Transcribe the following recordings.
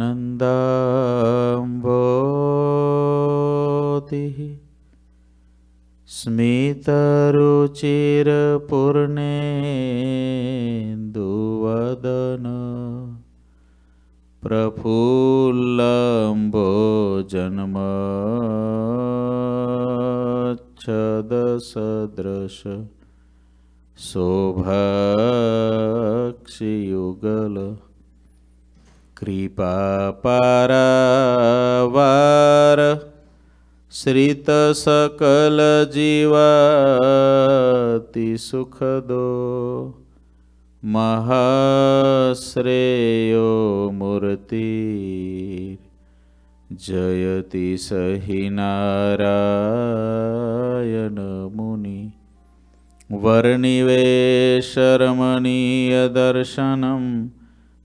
नन्दाम्बोतिः स्मितरुचिरपूर्णेन्दुवदन प्रफुल्लम्बो जन्मच्छदसदृश शोभ श्रीत सकल जीवाति सुखदो महाश्रेयो मूर्ति जयति मुनि सहि नारायनमुनि दर्शनम्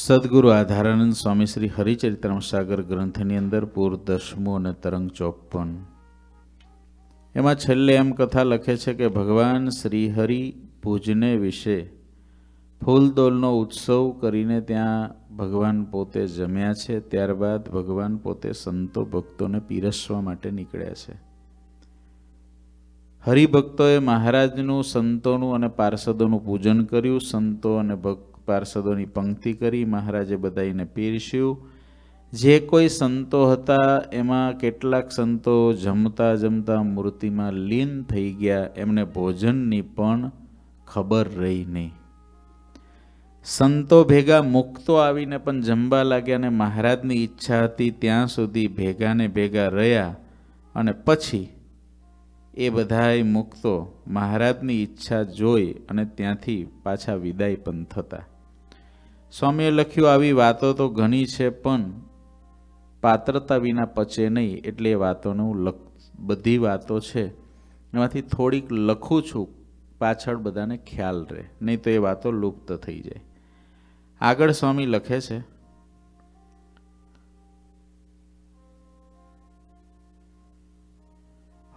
સદગુરુ આધારાનંદ સ્વામી શ્રી હરિચરિત્રમ સાગર ગ્રંથની અંદર પૂર દસમું અને તરંગ ચોપન એમાં છેલ્લે એમ કથા લખે છે કે ભગવાન શ્રી હરિ પૂજને વિશે ફૂલદોલનો ઉત્સવ કરીને ત્યાં ભગવાન પોતે જમ્યા છે ત્યારબાદ ભગવાન પોતે સંતો ભક્તોને પીરસવા માટે નીકળ્યા છે હરિભક્તોએ મહારાજનું સંતોનું અને પાર્ષદોનું પૂજન કર્યું સંતો અને ભક્તો પાર્ષદોની પંક્તિ કરી મહારાજે બધાઈને પીરસ્યું જે કોઈ સંતો હતા એમાં કેટલાક સંતો જમતા જમતા મૂર્તિમાં લીન થઈ ગયા એમને ભોજનની પણ ખબર રહી નહીં સંતો ભેગા મુક્તો આવીને પણ જમવા લાગ્યા અને મહારાજની ઈચ્છા હતી ત્યાં સુધી ભેગાને ભેગા રહ્યા અને પછી એ બધાએ મુક્તો મહારાજની ઈચ્છા જોઈ અને ત્યાંથી પાછા વિદાય પણ થતા સ્વામીએ લખ્યું આવી વાતો તો ઘણી છે પણ પાત્રતા વિના પચે નહીં એટલે એ વાતોનું લખ બધી વાતો છે એમાંથી થોડીક લખું છું પાછળ બધાને ખ્યાલ રહે નહીં તો એ વાતો લુપ્ત થઈ જાય આગળ સ્વામી લખે છે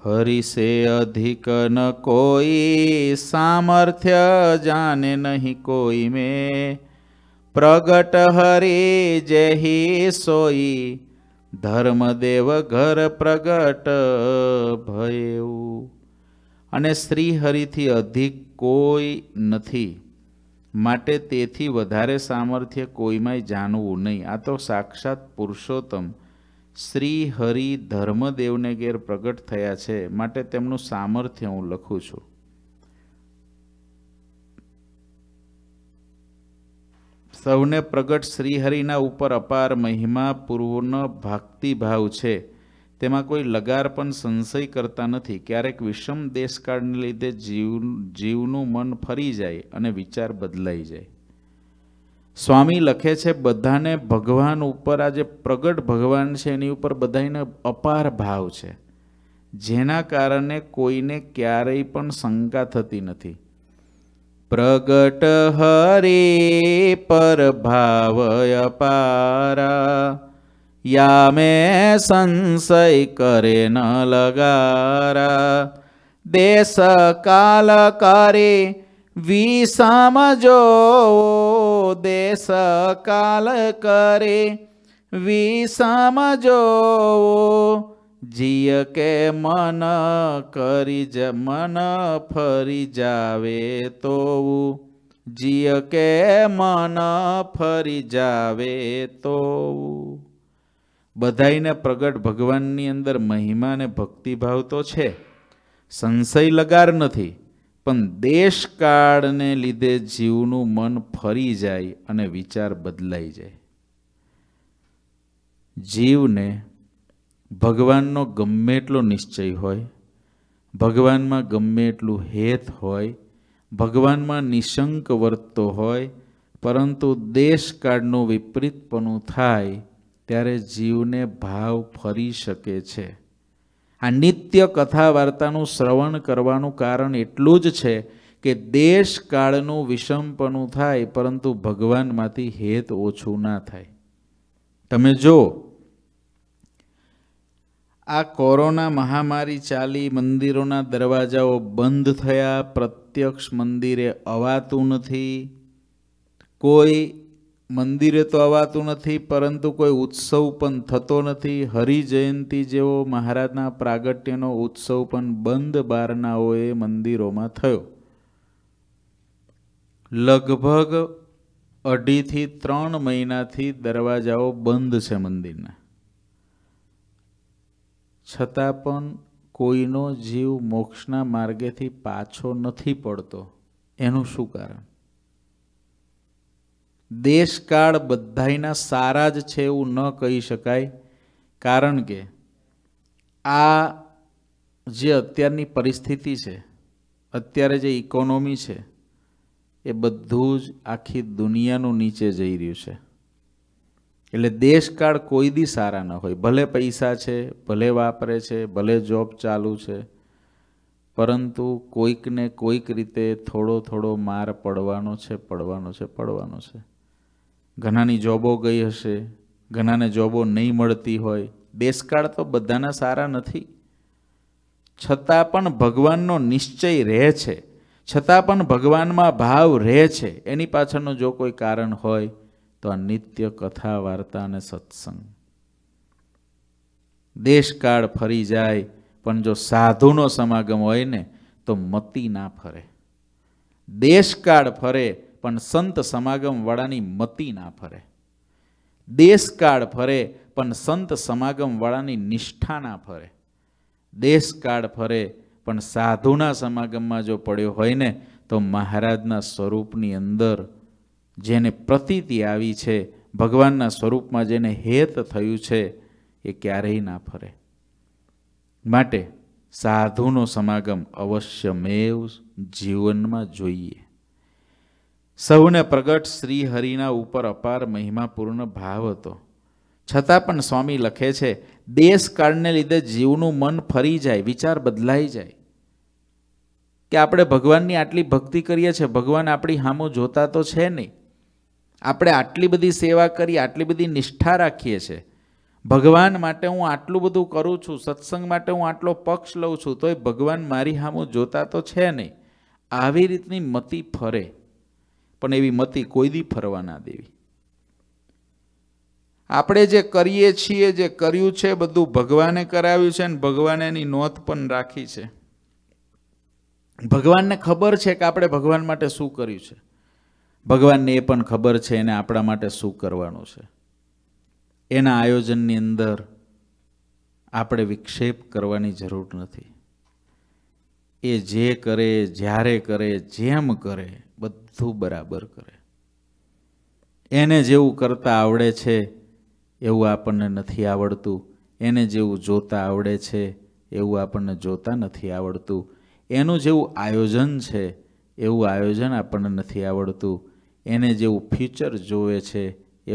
હરિસે અધિક ન કોઈ સામર્થ્ય જાને નહીં કોઈ મેં પ્રગટ હરી જેહી સોઈ ધર્મદેવ ઘર પ્રગટ ભયું અને શ્રી હરિથી અધિક કોઈ નથી માટે તેથી વધારે સામર્થ્ય કોઈમાંય જાણવું નહીં આ તો સાક્ષાત પુરુષોત્તમ શ્રી હરિ ધર્મદેવને ગેર પ્રગટ થયા છે માટે તેમનું સામર્થ્ય હું લખું છું સૌને પ્રગટ શ્રીહરિના ઉપર અપાર મહિમા પૂર્વનો ભક્તિભાવ છે તેમાં કોઈ લગાર પણ સંશય કરતા નથી ક્યારેક વિષમ દેશકાળને લીધે જીવ જીવનું મન ફરી જાય અને વિચાર બદલાઈ જાય સ્વામી લખે છે બધાને ભગવાન ઉપર આ જે પ્રગટ ભગવાન છે એની ઉપર બધાને અપાર ભાવ છે જેના કારણે કોઈને ક્યારેય પણ શંકા થતી નથી પ્રગટ હરે પરભાવ અપારા યામે સંશય કરે ન લગારા દેશ કાલ કરે વિષમ જો દેશ કાલ કરે વિષમ જોવો જીય કે મન કરી જ મન ફરી જાવે તો જીય કે મન ફરી જાવે તો બધાઈને પ્રગટ ભગવાનની અંદર મહિમા ને ભક્તિભાવ તો છે સંશય લગાર નથી પણ દેશકાળને લીધે જીવનું મન ફરી જાય અને વિચાર બદલાઈ જાય જીવને ભગવાનનો ગમે એટલો નિશ્ચય હોય ભગવાનમાં ગમે એટલું હેત હોય ભગવાનમાં નિશંક વર્તતો હોય પરંતુ દેશકાળનું વિપરીતપણું થાય ત્યારે જીવને ભાવ ફરી શકે છે આ નિત્ય કથા વાર્તાનું શ્રવણ કરવાનું કારણ એટલું જ છે કે દેશકાળનું વિષમપણું થાય પરંતુ ભગવાનમાંથી હેત ઓછું ના થાય તમે જો આ કોરોના મહામારી ચાલી મંદિરોના દરવાજાઓ બંધ થયા પ્રત્યક્ષ મંદિરે અવાતું નથી કોઈ મંદિરે તો અવાતું નથી પરંતુ કોઈ ઉત્સવ પણ થતો નથી હરિજયંતિ જેવો મહારાજના પ્રાગટ્યનો ઉત્સવ પણ બંધ બારનાઓએ મંદિરોમાં થયો લગભગ અઢીથી ત્રણ મહિનાથી દરવાજાઓ બંધ છે મંદિરના છતાં પણ કોઈનો જીવ મોક્ષના માર્ગેથી પાછો નથી પડતો એનું શું કારણ દેશકાળ બધાયના સારા જ છે એવું ન કહી શકાય કારણ કે આ જે અત્યારની પરિસ્થિતિ છે અત્યારે જે ઇકોનોમી છે એ બધું જ આખી દુનિયાનું નીચે જઈ રહ્યું છે એટલે દેશકાળ કોઈ દી સારા ન હોય ભલે પૈસા છે ભલે વાપરે છે ભલે જોબ ચાલુ છે પરંતુ કોઈકને કોઈક રીતે થોડો થોડો માર પડવાનો છે પડવાનો છે પડવાનો છે ઘણાની જોબો ગઈ હશે ઘણાને જોબો નહીં મળતી હોય દેશકાળ તો બધાના સારા નથી છતાં પણ ભગવાનનો નિશ્ચય રહે છે છતાં પણ ભગવાનમાં ભાવ રહે છે એની પાછળનું જો કોઈ કારણ હોય તો આ નિત્ય કથા વાર્તા અને સત્સંગ દેશકાળ ફરી જાય પણ જો સાધુનો સમાગમ હોય ને તો મતિ ના ફરે દેશકાળ ફરે પણ સંત સમાગમ વાળાની મતિ ના ફરે દેશકાળ ફરે પણ સંત સમાગમ વાળાની નિષ્ઠા ના ફરે દેશકાળ ફરે પણ સાધુના સમાગમમાં જો પડ્યો હોય ને તો મહારાજના સ્વરૂપની અંદર જેને પ્રતીતિ આવી છે ભગવાનના સ્વરૂપમાં જેને હેત થયું છે એ ક્યારેય ના ફરે માટે સાધુનો સમાગમ અવશ્યમેવ જીવનમાં જોઈએ સૌને પ્રગટ શ્રી હરિના ઉપર અપાર મહિમાપૂર્ણ ભાવ હતો છતાં પણ સ્વામી લખે છે દેશકાળને લીધે જીવનું મન ફરી જાય વિચાર બદલાઈ જાય કે આપણે ભગવાનની આટલી ભક્તિ કરીએ છીએ ભગવાન આપણી હામો જોતા તો છે નહીં આપણે આટલી બધી સેવા કરી આટલી બધી નિષ્ઠા રાખીએ છીએ ભગવાન માટે હું આટલું બધું કરું છું સત્સંગ માટે હું આટલો પક્ષ લઉં છું તોય ભગવાન મારી સામું જોતા તો છે નહીં આવી રીતની મતી ફરે પણ એવી મતિ કોઈ દી ફરવા ના દેવી આપણે જે કરીએ છીએ જે કર્યું છે બધું ભગવાને કરાવ્યું છે અને ભગવાને એની નોંધ પણ રાખી છે ભગવાનને ખબર છે કે આપણે ભગવાન માટે શું કર્યું છે ભગવાનને એ પણ ખબર છે એને આપણા માટે શું કરવાનું છે એના આયોજનની અંદર આપણે વિક્ષેપ કરવાની જરૂર નથી એ જે કરે જ્યારે કરે જેમ કરે બધું બરાબર કરે એને જેવું કરતા આવડે છે એવું આપણને નથી આવડતું એને જેવું જોતા આવડે છે એવું આપણને જોતા નથી આવડતું એનું જેવું આયોજન છે એવું આયોજન આપણને નથી આવડતું એને જેવું ફ્યુચર જોવે છે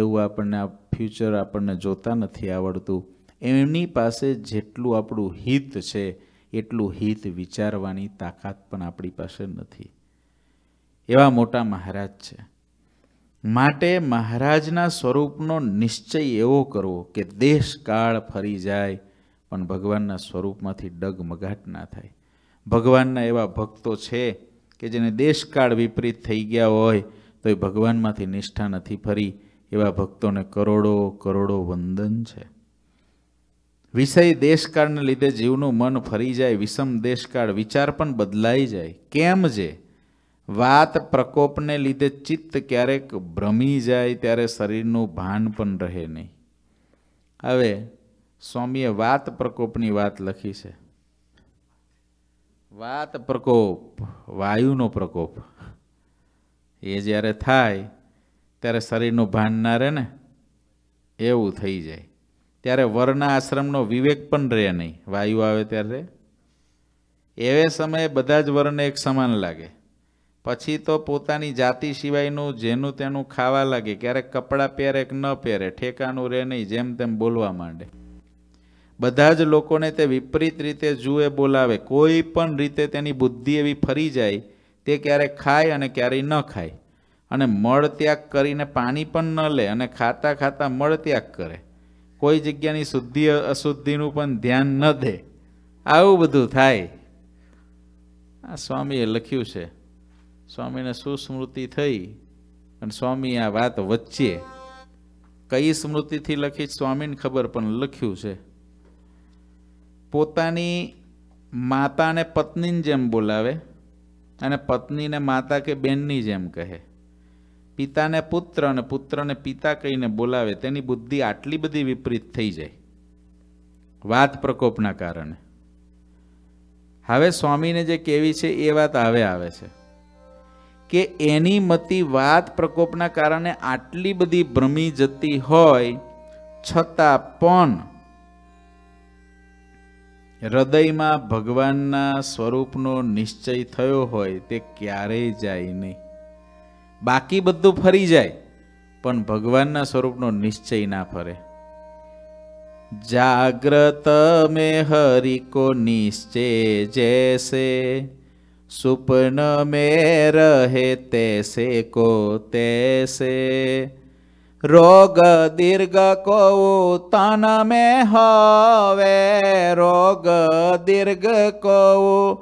એવું આપણને આ ફ્યુચર આપણને જોતા નથી આવડતું એમની પાસે જેટલું આપણું હિત છે એટલું હિત વિચારવાની તાકાત પણ આપણી પાસે નથી એવા મોટા મહારાજ છે માટે મહારાજના સ્વરૂપનો નિશ્ચય એવો કરવો કે દેશકાળ ફરી જાય પણ ભગવાનના સ્વરૂપમાંથી ડગમગાટ ના થાય ભગવાનના એવા ભક્તો છે કે જેને દેશકાળ વિપરીત થઈ ગયા હોય તો એ ભગવાનમાંથી નિષ્ઠા નથી ફરી એવા ભક્તોને કરોડો કરોડો વંદન છે વિષય દેશકાળને લીધે જીવનું મન ફરી જાય વિષમ દેશકાળ વિચાર પણ બદલાઈ જાય કેમ જે વાત પ્રકોપને લીધે ચિત્ત ક્યારેક ભ્રમી જાય ત્યારે શરીરનું ભાન પણ રહે નહીં હવે સ્વામીએ વાત પ્રકોપની વાત લખી છે વાત પ્રકોપ વાયુનો પ્રકોપ એ જ્યારે થાય ત્યારે શરીરનું ભાન ના રહે ને એવું થઈ જાય ત્યારે વરના આશ્રમનો વિવેક પણ રહે નહીં વાયુ આવે ત્યારે એવે સમયે બધા જ વરને એક સમાન લાગે પછી તો પોતાની જાતિ સિવાયનું જેનું તેનું ખાવા લાગે ક્યારેક કપડાં પહેરે કે ન પહેરે ઠેકાનું રહે નહીં જેમ તેમ બોલવા માંડે બધા જ લોકોને તે વિપરીત રીતે જુએ બોલાવે કોઈ પણ રીતે તેની બુદ્ધિ એવી ફરી જાય તે ક્યારેય ખાય અને ક્યારેય ન ખાય અને મળ ત્યાગ કરીને પાણી પણ ન લે અને ખાતા ખાતા મળ ત્યાગ કરે કોઈ જગ્યાની શુદ્ધિ અશુદ્ધિનું પણ ધ્યાન ન દે આવું બધું થાય આ સ્વામીએ લખ્યું છે સ્વામીને સુસ્મૃતિ થઈ અને સ્વામી આ વાત વચ્ચે કઈ સ્મૃતિથી લખી સ્વામીને ખબર પણ લખ્યું છે પોતાની માતાને પત્નીની જેમ બોલાવે અને પત્નીને માતા કે બેનની જેમ કહે પિતાને પુત્ર અને પુત્રને પિતા કહીને બોલાવે તેની બુદ્ધિ આટલી બધી વિપરીત થઈ જાય વાત પ્રકોપના કારણે હવે સ્વામીને જે કેવી છે એ વાત આવે આવે છે કે એની મતી વાત પ્રકોપના કારણે આટલી બધી ભ્રમી જતી હોય છતાં પણ હૃદયમાં ભગવાનના સ્વરૂપનો નિશ્ચય થયો હોય તે ક્યારેય જાય નહીં બાકી બધું ફરી જાય પણ ભગવાનના સ્વરૂપનો નિશ્ચય ના ફરે જાગ્રત મે હરિકો નિશ્ચય જૈસે સુપન મે રહે તૈસે કો તૈસે રોગ દીર્ઘ કહું તન મે હવે રોગ દીર્ઘ કહું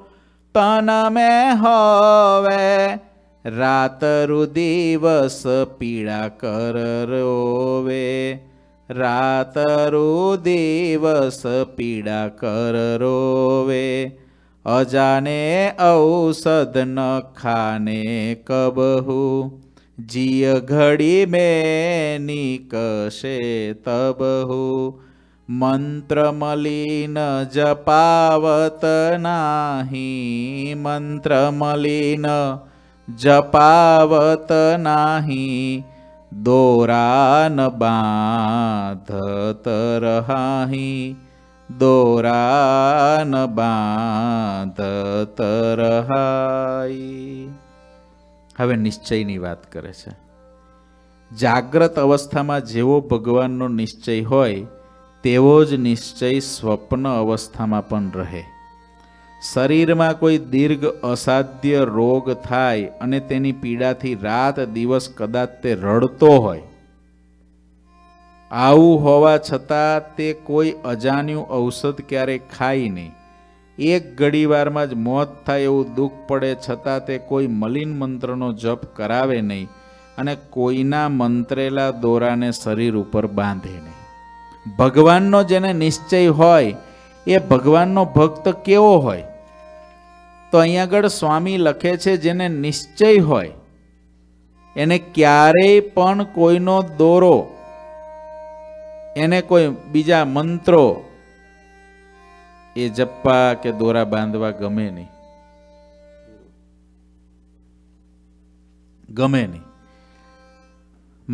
તન મે હવે રાત રુ દિવસ પીડા કર રોવે રાત રુ દિવસ પીડા કર રોવે અજાને ઔષધ ન ખાને કબહું जिय घड़ी में निकसे तब हो मंत्र मलिन जपावत नाही मंत्र मलिन जपावत नाही दोरान बांधत रहाही दोरान बांधत रहाई હવે નિશ્ચયની વાત કરે છે જાગ્રત અવસ્થામાં જેવો ભગવાનનો નિશ્ચય હોય તેવો જ નિશ્ચય સ્વપ્ન અવસ્થામાં પણ રહે શરીરમાં કોઈ દીર્ઘ અસાધ્ય રોગ થાય અને તેની પીડાથી રાત દિવસ કદાચ તે રડતો હોય આવું હોવા છતાં તે કોઈ અજાણ્યું ઔષધ ક્યારેય ખાય નહીં એક ઘડીવારમાં જ મોત થાય એવું દુઃખ પડે છતાં તે કોઈ મલિન મંત્રનો જપ કરાવે નહીં અને કોઈના મંત્રેલા દોરાને શરીર ઉપર બાંધે નહીં ભગવાનનો જેને નિશ્ચય હોય એ ભગવાનનો ભક્ત કેવો હોય તો અહીં આગળ સ્વામી લખે છે જેને નિશ્ચય હોય એને ક્યારેય પણ કોઈનો દોરો એને કોઈ બીજા મંત્રો એ જપ્પા કે દોરા બાંધવા ગમે નહીં ગમે નહીં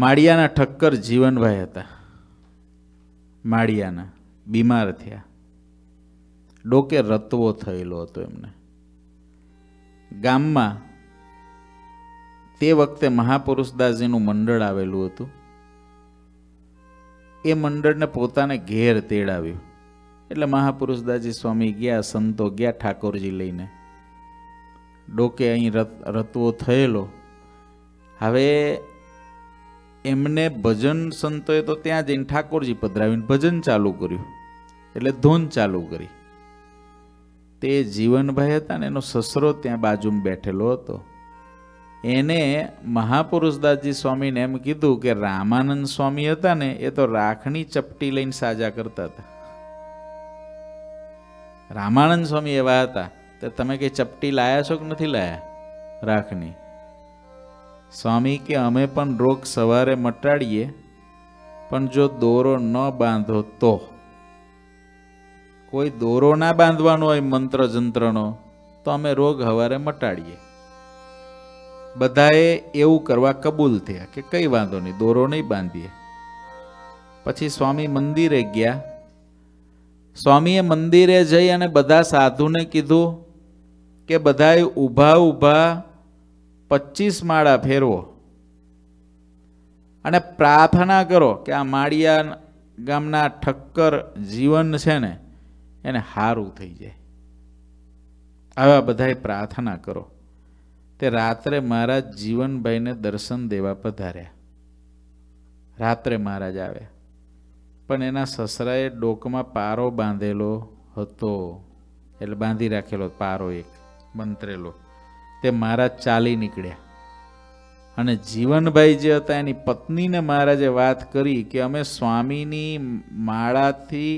માળિયાના ઠક્કર જીવનભાઈ હતા માળિયાના બીમાર થયા ડોકે રતવો થયેલો હતો એમને ગામમાં તે વખતે મહાપુરુષદાસજીનું મંડળ આવેલું હતું એ મંડળને પોતાને ઘેર તેડાવ્યું એટલે મહાપુરુષદાજી સ્વામી ગયા સંતો ગયા ઠાકોરજી લઈને ડોકે અહીં રતવો થયેલો હવે એમને ભજન સંતોએ તો ત્યાં જઈને ઠાકોરજી પધરાવીને ભજન ચાલુ કર્યું એટલે ધૂન ચાલુ કરી તે જીવનભાઈ હતા ને એનો સસરો ત્યાં બાજુમાં બેઠેલો હતો એને મહાપુરુષદાસજી સ્વામીને એમ કીધું કે રામાનંદ સ્વામી હતા ને એ તો રાખણી ચપટી લઈને સાજા કરતા હતા રામાનંદ સ્વામી એવા હતા તો તમે કંઈ ચપટી લાયા છો કે નથી લાયા રાખની સ્વામી કે અમે પણ રોગ સવારે મટાડીએ પણ જો દોરો ન બાંધો તો કોઈ દોરો ના બાંધવાનો હોય મંત્ર જંત્રનો તો અમે રોગ હવારે મટાડીએ બધાએ એવું કરવા કબૂલ થયા કે કંઈ વાંધો નહીં દોરો નહીં બાંધીએ પછી સ્વામી મંદિરે ગયા સ્વામીએ મંદિરે જઈ અને બધા સાધુને કીધું કે બધાએ ઊભા ઊભા પચીસ માળા ફેરવો અને પ્રાર્થના કરો કે આ માળિયા ગામના ઠક્કર જીવન છે ને એને સારું થઈ જાય આવા બધાએ પ્રાર્થના કરો તે રાત્રે મહારાજ જીવનભાઈને દર્શન દેવા પધાર્યા રાત્રે મહારાજ આવ્યા પણ એના સસરાએ ડોકમાં પારો બાંધેલો હતો એટલે બાંધી રાખેલો પારો એક મંત્રેલો તે મહારાજ ચાલી નીકળ્યા અને જીવનભાઈ જે હતા એની પત્નીને મહારાજે વાત કરી કે અમે સ્વામીની માળાથી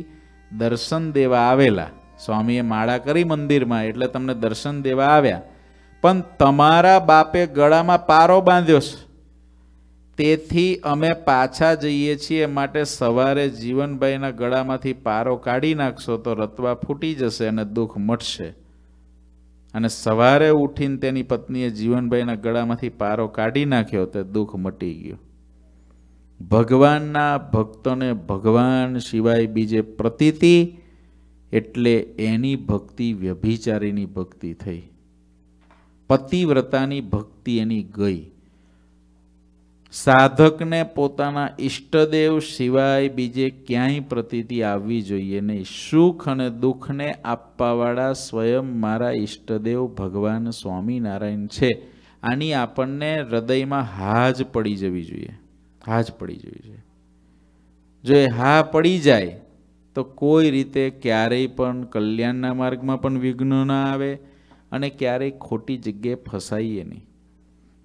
દર્શન દેવા આવેલા સ્વામીએ માળા કરી મંદિરમાં એટલે તમને દર્શન દેવા આવ્યા પણ તમારા બાપે ગળામાં પારો બાંધ્યો છે તેથી અમે પાછા જઈએ છીએ માટે સવારે જીવનભાઈના ગળામાંથી પારો કાઢી નાખશો તો રત્વા ફૂટી જશે અને દુઃખ મટશે અને સવારે ઉઠીને તેની પત્નીએ જીવનભાઈના ગળામાંથી પારો કાઢી નાખ્યો તે દુઃખ મટી ગયો ભગવાનના ભક્તોને ભગવાન સિવાય બીજે પ્રતીતિ એટલે એની ભક્તિ વ્યભિચારીની ભક્તિ થઈ પતિવ્રતાની ભક્તિ એની ગઈ સાધકને પોતાના ઇષ્ટદેવ સિવાય બીજે ક્યાંય પ્રતીતિ આવવી જોઈએ નહીં સુખ અને દુઃખને આપવાવાળા સ્વયં મારા ઇષ્ટદેવ ભગવાન સ્વામિનારાયણ છે આની આપણને હૃદયમાં હાજ પડી જવી જોઈએ હાજ પડી જવી જોઈએ જો એ હા પડી જાય તો કોઈ રીતે ક્યારેય પણ કલ્યાણના માર્ગમાં પણ વિઘ્ન ના આવે અને ક્યારેય ખોટી જગ્યાએ ફસાઈએ નહીં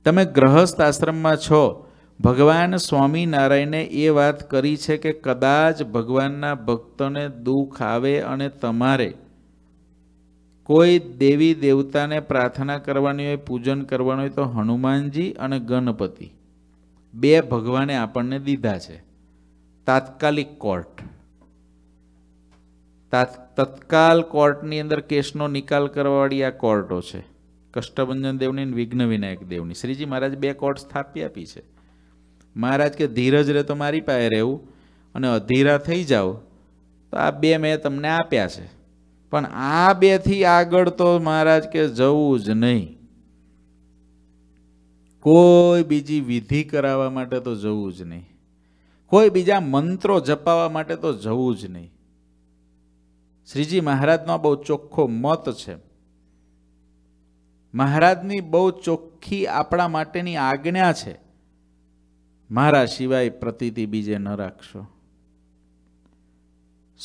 તમે ગ્રહસ્થ આશ્રમમાં છો ભગવાન સ્વામિનારાયણે એ વાત કરી છે કે કદાચ ભગવાનના ભક્તોને દુઃખ આવે અને તમારે કોઈ દેવી દેવતાને પ્રાર્થના કરવાની હોય પૂજન કરવાનું હોય તો હનુમાનજી અને ગણપતિ બે ભગવાને આપણને દીધા છે તાત્કાલિક કોર્ટ તત્કાલ કોર્ટની અંદર કેસનો નિકાલ કરવાવાળી આ કોર્ટો છે કષ્ટભંજન દેવની વિઘ્ન વિનાયક દેવની શ્રીજી મહારાજ બે કોર્ટ સ્થાપી આપી છે મહારાજ કે ધીરજ રહે તો મારી પાસે રહેવું અને અધીરા થઈ જાઓ તો આ બે મેં તમને આપ્યા છે પણ આ બેથી આગળ તો મહારાજ કે જવું જ નહીં કોઈ બીજી વિધિ કરાવવા માટે તો જવું જ નહીં કોઈ બીજા મંત્રો જપાવવા માટે તો જવું જ નહીં શ્રીજી મહારાજનો બહુ ચોખ્ખો મત છે મહારાજની બહુ ચોખ્ખી આપણા માટેની આજ્ઞા છે મારા સિવાય પ્રતીતિ બીજે ન રાખશો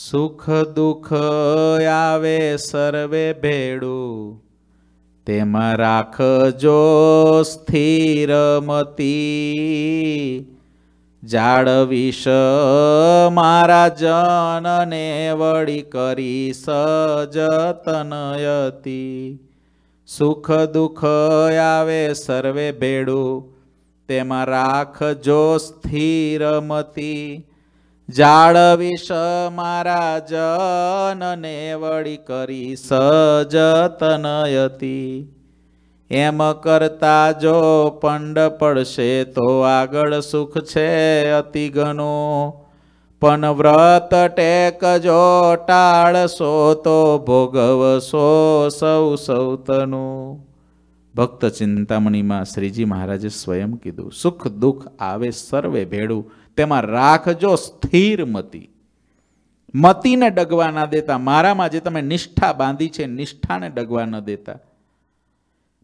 સુખ દુઃખ આવે સર્વે ભેડું તેમાં રાખજો સ્થિર મતી જાળવીશ મારા જનને વળી કરી સજતનયતી સુખ દુઃખ આવે સર્વે ભેડું તેમાં રાખજો સ્થિર મતી જાળવીશ મારા જનને વળી કરી સજતનયતી એમ કરતા જો પંડ પડશે તો આગળ સુખ છે અતિ ઘણું પણ વ્રત ટેકજો ટાળશો તો ભોગવશો સૌ સૌતનું ભક્ત ચિંતામણીમાં શ્રીજી મહારાજે સ્વયં કીધું સુખ દુઃખ આવે સર્વે ભેડું તેમાં રાખજો સ્થિર મતી મતીને ડગવા ના દેતા મારામાં જે તમે નિષ્ઠા બાંધી છે નિષ્ઠાને ડગવા ન દેતા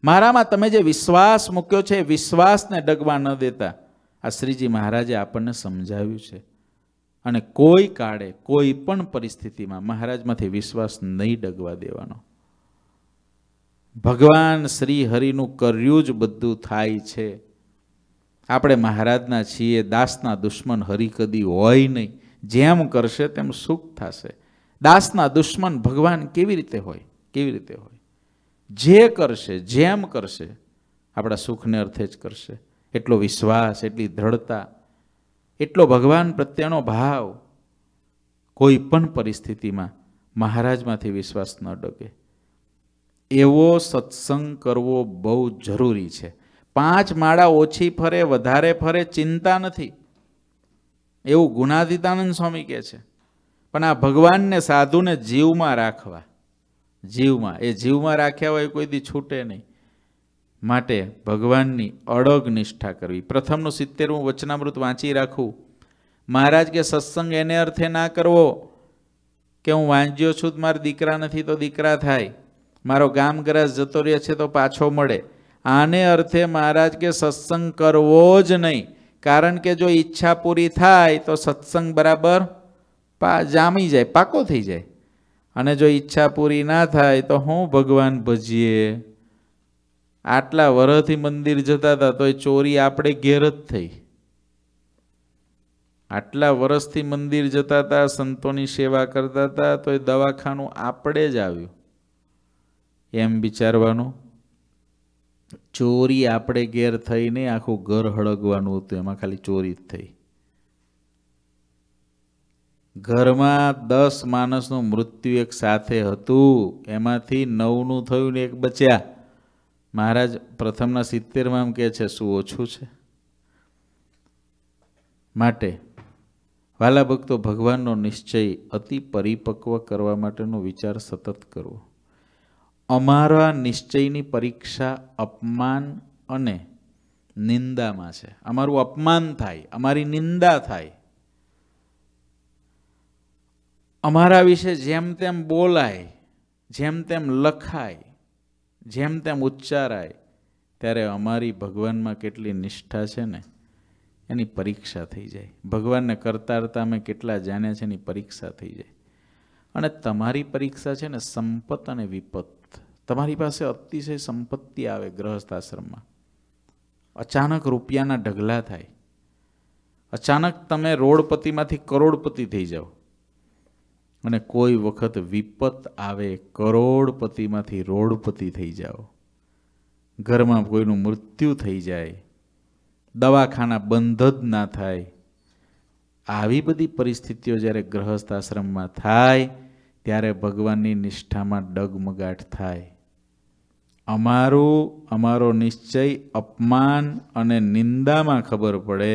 મારામાં તમે જે વિશ્વાસ મૂક્યો છે વિશ્વાસને ડગવા ન દેતા આ શ્રીજી મહારાજે આપણને સમજાવ્યું છે અને કોઈ કાળે કોઈ પણ પરિસ્થિતિમાં મહારાજમાંથી વિશ્વાસ નહીં ડગવા દેવાનો ભગવાન શ્રી હરિનું કર્યું જ બધું થાય છે આપણે મહારાજના છીએ દાસના દુશ્મન હરિ કદી હોય નહીં જેમ કરશે તેમ સુખ થશે દાસના દુશ્મન ભગવાન કેવી રીતે હોય કેવી રીતે હોય જે કરશે જેમ કરશે આપણા સુખને અર્થે જ કરશે એટલો વિશ્વાસ એટલી દ્રઢતા એટલો ભગવાન પ્રત્યેનો ભાવ કોઈ પણ પરિસ્થિતિમાં મહારાજમાંથી વિશ્વાસ ન ડગે એવો સત્સંગ કરવો બહુ જરૂરી છે પાંચ માળા ઓછી ફરે વધારે ફરે ચિંતા નથી એવું ગુણાતીતાનંદ સ્વામી કહે છે પણ આ ભગવાનને સાધુને જીવમાં રાખવા જીવમાં એ જીવમાં રાખ્યા હોય કોઈ દી છૂટે નહીં માટે ભગવાનની અડગ નિષ્ઠા કરવી પ્રથમનું સિત્તેરમું વચનામૃત વાંચી રાખવું મહારાજ કે સત્સંગ એને અર્થે ના કરવો કે હું વાંચ્યો છું મારા દીકરા નથી તો દીકરા થાય મારો ગામગ્રાસ જતો રહે છે તો પાછો મળે આને અર્થે મહારાજ કે સત્સંગ કરવો જ નહીં કારણ કે જો ઈચ્છા પૂરી થાય તો સત્સંગ બરાબર પા જામી જાય પાકો થઈ જાય અને જો ઈચ્છા પૂરી ના થાય તો હું ભગવાન ભજીએ આટલા વરહથી મંદિર જતા હતા તો એ ચોરી આપણે ઘેર જ થઈ આટલા વર્ષથી મંદિર જતા હતા સંતોની સેવા કરતા હતા તો એ દવાખાનું આપણે જ આવ્યું એમ વિચારવાનું ચોરી આપણે ઘેર થઈને આખું ઘર હળગવાનું હતું એમાં ખાલી ચોરી જ થઈ ઘરમાં દસ માણસનું મૃત્યુ એક સાથે હતું એમાંથી નવનું થયું ને એક બચ્યા મહારાજ પ્રથમના સિત્તેરમાં એમ કહે છે શું ઓછું છે માટે વાલા ભક્તો ભગવાનનો નિશ્ચય અતિ પરિપક્વ કરવા માટેનો વિચાર સતત કરવો અમારા નિશ્ચયની પરીક્ષા અપમાન અને નિંદામાં છે અમારું અપમાન થાય અમારી નિંદા થાય અમારા વિશે જેમ તેમ બોલાય જેમ તેમ લખાય જેમ તેમ ઉચ્ચારાય ત્યારે અમારી ભગવાનમાં કેટલી નિષ્ઠા છે ને એની પરીક્ષા થઈ જાય ભગવાનને કરતા કરતા અમે કેટલા જાણ્યા છે એની પરીક્ષા થઈ જાય અને તમારી પરીક્ષા છે ને સંપત અને વિપત તમારી પાસે અતિશય સંપત્તિ આવે ગ્રહસ્થ આશ્રમમાં અચાનક રૂપિયાના ઢગલા થાય અચાનક તમે રોડપતિમાંથી કરોડપતિ થઈ જાઓ અને કોઈ વખત વિપત આવે કરોડપતિમાંથી રોડપતિ થઈ જાઓ ઘરમાં કોઈનું મૃત્યુ થઈ જાય દવાખાના બંધ જ ના થાય આવી બધી પરિસ્થિતિઓ જ્યારે ગ્રહસ્થ આશ્રમમાં થાય ત્યારે ભગવાનની નિષ્ઠામાં ડગમગાટ થાય અમારું અમારો નિશ્ચય અપમાન અને નિંદામાં ખબર પડે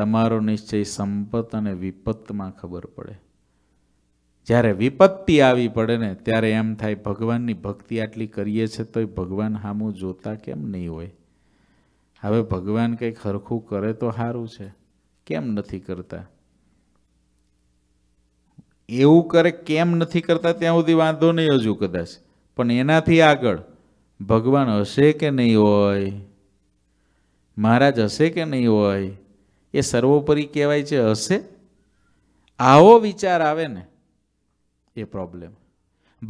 તમારો નિશ્ચય સંપત અને વિપત્તમાં ખબર પડે જ્યારે વિપત્તિ આવી પડે ને ત્યારે એમ થાય ભગવાનની ભક્તિ આટલી કરીએ છીએ તોય ભગવાન હામું જોતા કેમ નહીં હોય હવે ભગવાન કંઈક હરખું કરે તો સારું છે કેમ નથી કરતા એવું કરે કેમ નથી કરતા ત્યાં સુધી વાંધો નહીં હજુ કદાચ પણ એનાથી આગળ ભગવાન હશે કે નહીં હોય મહારાજ હશે કે નહીં હોય એ સર્વોપરી કહેવાય છે હશે આવો વિચાર આવે ને એ પ્રોબ્લેમ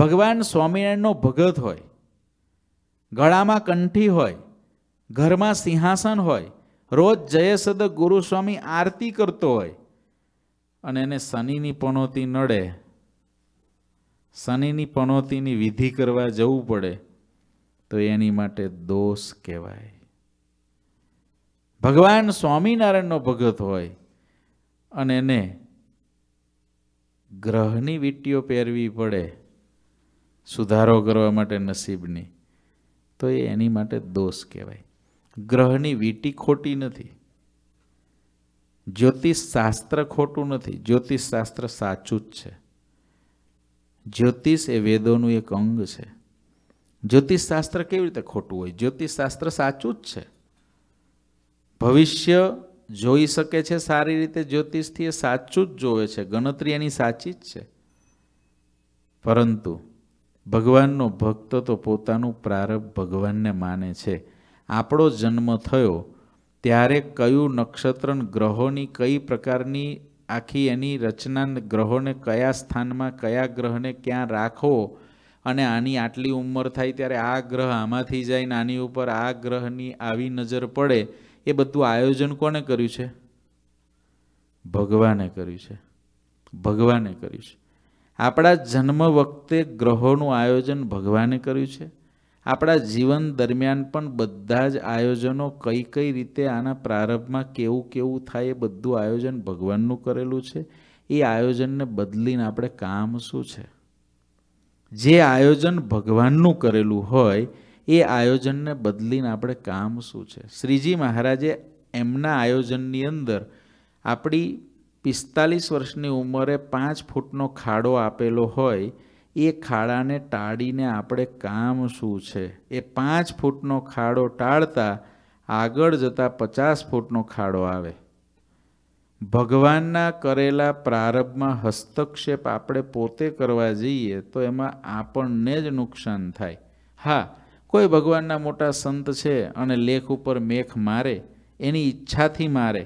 ભગવાન સ્વામિનારાયણનો ભગત હોય ગળામાં કંઠી હોય ઘરમાં સિંહાસન હોય રોજ જયસદ ગુરુસ્વામી આરતી કરતો હોય અને એને શનિની પનોતી નડે શનિની પનોતીની વિધિ કરવા જવું પડે તો એની માટે દોષ કહેવાય ભગવાન સ્વામિનારાયણનો ભગત હોય અને એને ગ્રહની વીટીઓ પહેરવી પડે સુધારો કરવા માટે નસીબની તો એ એની માટે દોષ કહેવાય ગ્રહની વીટી ખોટી નથી જ્યોતિષશાસ્ત્ર ખોટું નથી જ્યોતિષશાસ્ત્ર સાચું જ છે જ્યોતિષ એ વેદોનું એક અંગ છે જ્યોતિષશાસ્ત્ર કેવી રીતે ખોટું હોય જ્યોતિષશાસ્ત્ર સાચું જ છે ભવિષ્ય જોઈ શકે છે સારી રીતે જ્યોતિષથી એ સાચું જ જોવે છે ગણતરી એની સાચી જ છે પરંતુ ભગવાનનો ભક્ત તો પોતાનું પ્રારંભ ભગવાનને માને છે આપણો જન્મ થયો ત્યારે કયું નક્ષત્ર ગ્રહોની કઈ પ્રકારની આખી એની રચના ગ્રહોને કયા સ્થાનમાં કયા ગ્રહને ક્યાં રાખવો અને આની આટલી ઉંમર થાય ત્યારે આ ગ્રહ આમાંથી જાય ને આની ઉપર આ ગ્રહની આવી નજર પડે એ બધું આયોજન કોને કર્યું છે ભગવાને કર્યું છે ભગવાને કર્યું છે આપણા જન્મ વખતે ગ્રહોનું આયોજન ભગવાને કર્યું છે આપણા જીવન દરમિયાન પણ બધા જ આયોજનો કઈ કઈ રીતે આના પ્રારંભમાં કેવું કેવું થાય એ બધું આયોજન ભગવાનનું કરેલું છે એ આયોજનને બદલીને આપણે કામ શું છે જે આયોજન ભગવાનનું કરેલું હોય એ આયોજનને બદલીને આપણે કામ શું છે શ્રીજી મહારાજે એમના આયોજનની અંદર આપણી પિસ્તાલીસ વર્ષની ઉંમરે પાંચ ફૂટનો ખાડો આપેલો હોય એ ખાડાને ટાળીને આપણે કામ શું છે એ પાંચ ફૂટનો ખાડો ટાળતા આગળ જતાં પચાસ ફૂટનો ખાડો આવે ભગવાનના કરેલા પ્રારંભમાં હસ્તક્ષેપ આપણે પોતે કરવા જઈએ તો એમાં આપણને જ નુકસાન થાય હા કોઈ ભગવાનના મોટા સંત છે અને લેખ ઉપર મેખ મારે એની ઈચ્છાથી મારે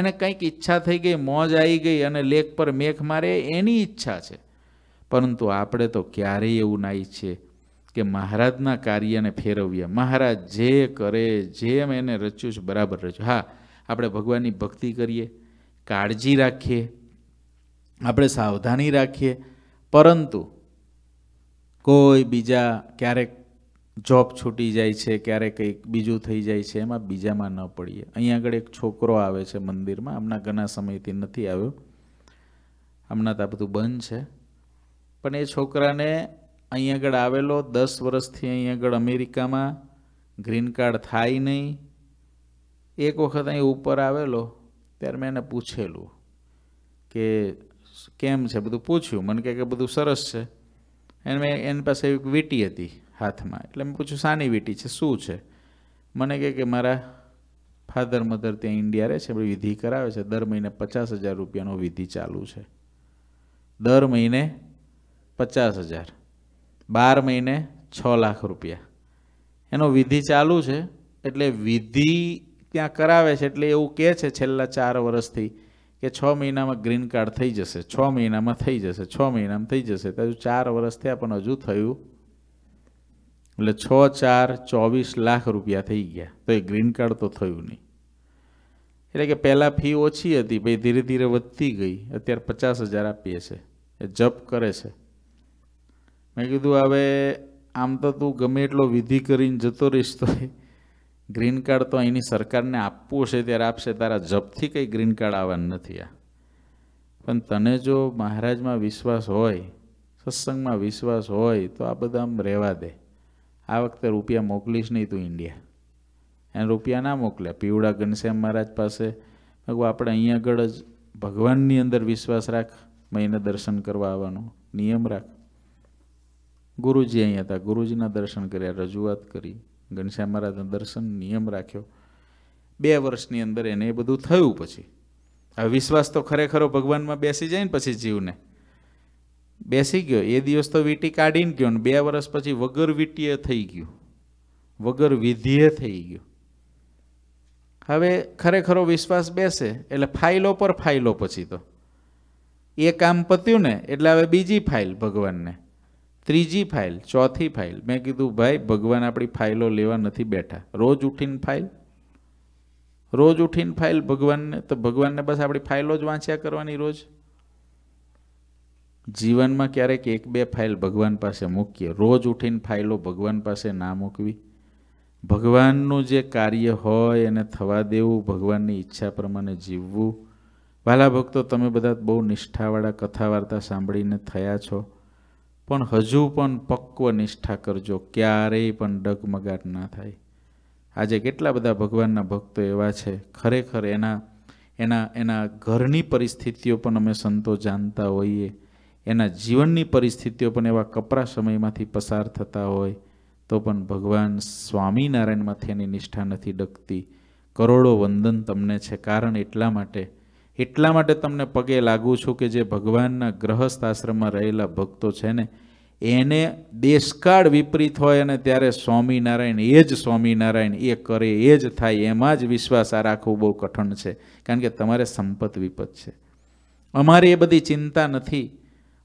એને કંઈક ઈચ્છા થઈ ગઈ મોજ આવી ગઈ અને લેખ પર મેખ મારે એની ઈચ્છા છે પરંતુ આપણે તો ક્યારેય એવું ના ઈચ્છીએ કે મહારાજના કાર્યને ફેરવીએ મહારાજ જે કરે જેમ એને રચ્યું છે બરાબર રચ્યું હા આપણે ભગવાનની ભક્તિ કરીએ કાળજી રાખીએ આપણે સાવધાની રાખીએ પરંતુ કોઈ બીજા ક્યારેક જોબ છૂટી જાય છે ક્યારેક કંઈક બીજું થઈ જાય છે એમાં બીજામાં ન પડીએ અહીંયા આગળ એક છોકરો આવે છે મંદિરમાં હમણાં ઘણા સમયથી નથી આવ્યો હમણાં તો આ બધું બંધ છે પણ એ છોકરાને અહીં આગળ આવેલો દસ વર્ષથી અહીં આગળ અમેરિકામાં ગ્રીન કાર્ડ થાય નહીં એક વખત અહીં ઉપર આવેલો ત્યારે મેં એને પૂછેલું કે કેમ છે બધું પૂછ્યું મને કહે કે બધું સરસ છે એને મેં એની પાસે એક વીટી હતી હાથમાં એટલે મેં પૂછ્યું સાની વીટી છે શું છે મને કહે કે મારા ફાધર મધર ત્યાં ઇન્ડિયા રહે છે બધી વિધિ કરાવે છે દર મહિને પચાસ હજાર રૂપિયાનો વિધિ ચાલુ છે દર મહિને પચાસ હજાર બાર મહિને છ લાખ રૂપિયા એનો વિધિ ચાલુ છે એટલે વિધિ ત્યાં કરાવે છે એટલે એવું કહે છે છેલ્લા ચાર વર્ષથી કે છ મહિનામાં ગ્રીન કાર્ડ થઈ જશે છ મહિનામાં થઈ જશે છ મહિનામાં થઈ જશે તો હજુ ચાર વર્ષ થયા પણ હજુ થયું એટલે છ ચાર ચોવીસ લાખ રૂપિયા થઈ ગયા તો એ ગ્રીન કાર્ડ તો થયું નહીં એટલે કે પહેલાં ફી ઓછી હતી ભાઈ ધીરે ધીરે વધતી ગઈ અત્યારે પચાસ હજાર આપીએ છે એ જપ કરે છે મેં કીધું હવે આમ તો તું ગમે એટલો વિધિ કરીને જતો રહીશ તો ગ્રીન કાર્ડ તો અહીંની સરકારને આપવું છે ત્યારે આપશે તારા જપથી કંઈ ગ્રીન કાર્ડ આવવાનું નથી આ પણ તને જો મહારાજમાં વિશ્વાસ હોય સત્સંગમાં વિશ્વાસ હોય તો આ બધા આમ રહેવા દે આ વખતે રૂપિયા મોકલીશ નહીં તું ઇન્ડિયા એને રૂપિયા ના મોકલ્યા પીવડા ઘનશ્યામ મહારાજ પાસે આપણે અહીંયા આગળ જ ભગવાનની અંદર વિશ્વાસ રાખ મહિને દર્શન કરવા આવવાનો નિયમ રાખ ગુરુજી અહીંયા હતા ગુરુજીના દર્શન કર્યા રજૂઆત કરી ઘનશ્યામ મહારાજના દર્શન નિયમ રાખ્યો બે વર્ષની અંદર એને એ બધું થયું પછી હવે વિશ્વાસ તો ખરેખરો ભગવાનમાં બેસી જાય ને પછી જીવને બેસી ગયો એ દિવસ તો વીટી કાઢીને ગયો ને બે વર્ષ પછી વગર વીટીએ થઈ ગયું વગર વિધિએ થઈ ગયું હવે ખરેખરો વિશ્વાસ બેસે એટલે ફાઇલો પર ફાઇલો પછી તો એ કામ પત્યું ને એટલે હવે બીજી ફાઇલ ભગવાનને ત્રીજી ફાઇલ ચોથી ફાઇલ મેં કીધું ભાઈ ભગવાન આપણી ફાઇલો લેવા નથી બેઠા રોજ ઉઠીને ફાઇલ રોજ ઉઠીને ફાઇલ ભગવાનને તો ભગવાનને બસ આપણી ફાઇલો જ વાંચ્યા કરવાની રોજ જીવનમાં ક્યારેક એક બે ફાઇલ ભગવાન પાસે મૂકીએ રોજ ઉઠીને ફાઇલો ભગવાન પાસે ના મૂકવી ભગવાનનું જે કાર્ય હોય એને થવા દેવું ભગવાનની ઈચ્છા પ્રમાણે જીવવું વાલા ભક્તો તમે બધા બહુ નિષ્ઠાવાળા કથા વાર્તા સાંભળીને થયા છો પણ હજુ પણ પક્વ નિષ્ઠા કરજો ક્યારેય પણ ડગમગાટ ના થાય આજે કેટલા બધા ભગવાનના ભક્તો એવા છે ખરેખર એના એના એના ઘરની પરિસ્થિતિઓ પણ અમે સંતો જાણતા હોઈએ એના જીવનની પરિસ્થિતિઓ પણ એવા કપરા સમયમાંથી પસાર થતા હોય તો પણ ભગવાન સ્વામિનારાયણમાંથી એની નિષ્ઠા નથી ડગતી કરોડો વંદન તમને છે કારણ એટલા માટે એટલા માટે તમને પગે લાગુ છું કે જે ભગવાનના ગ્રહસ્થ આશ્રમમાં રહેલા ભક્તો છે ને એને દેશકાળ વિપરીત હોય અને ત્યારે સ્વામિનારાયણ એ જ સ્વામિનારાયણ એ કરે એ જ થાય એમાં જ વિશ્વાસ આ રાખવું બહુ કઠણ છે કારણ કે તમારે સંપત વિપત છે અમારે એ બધી ચિંતા નથી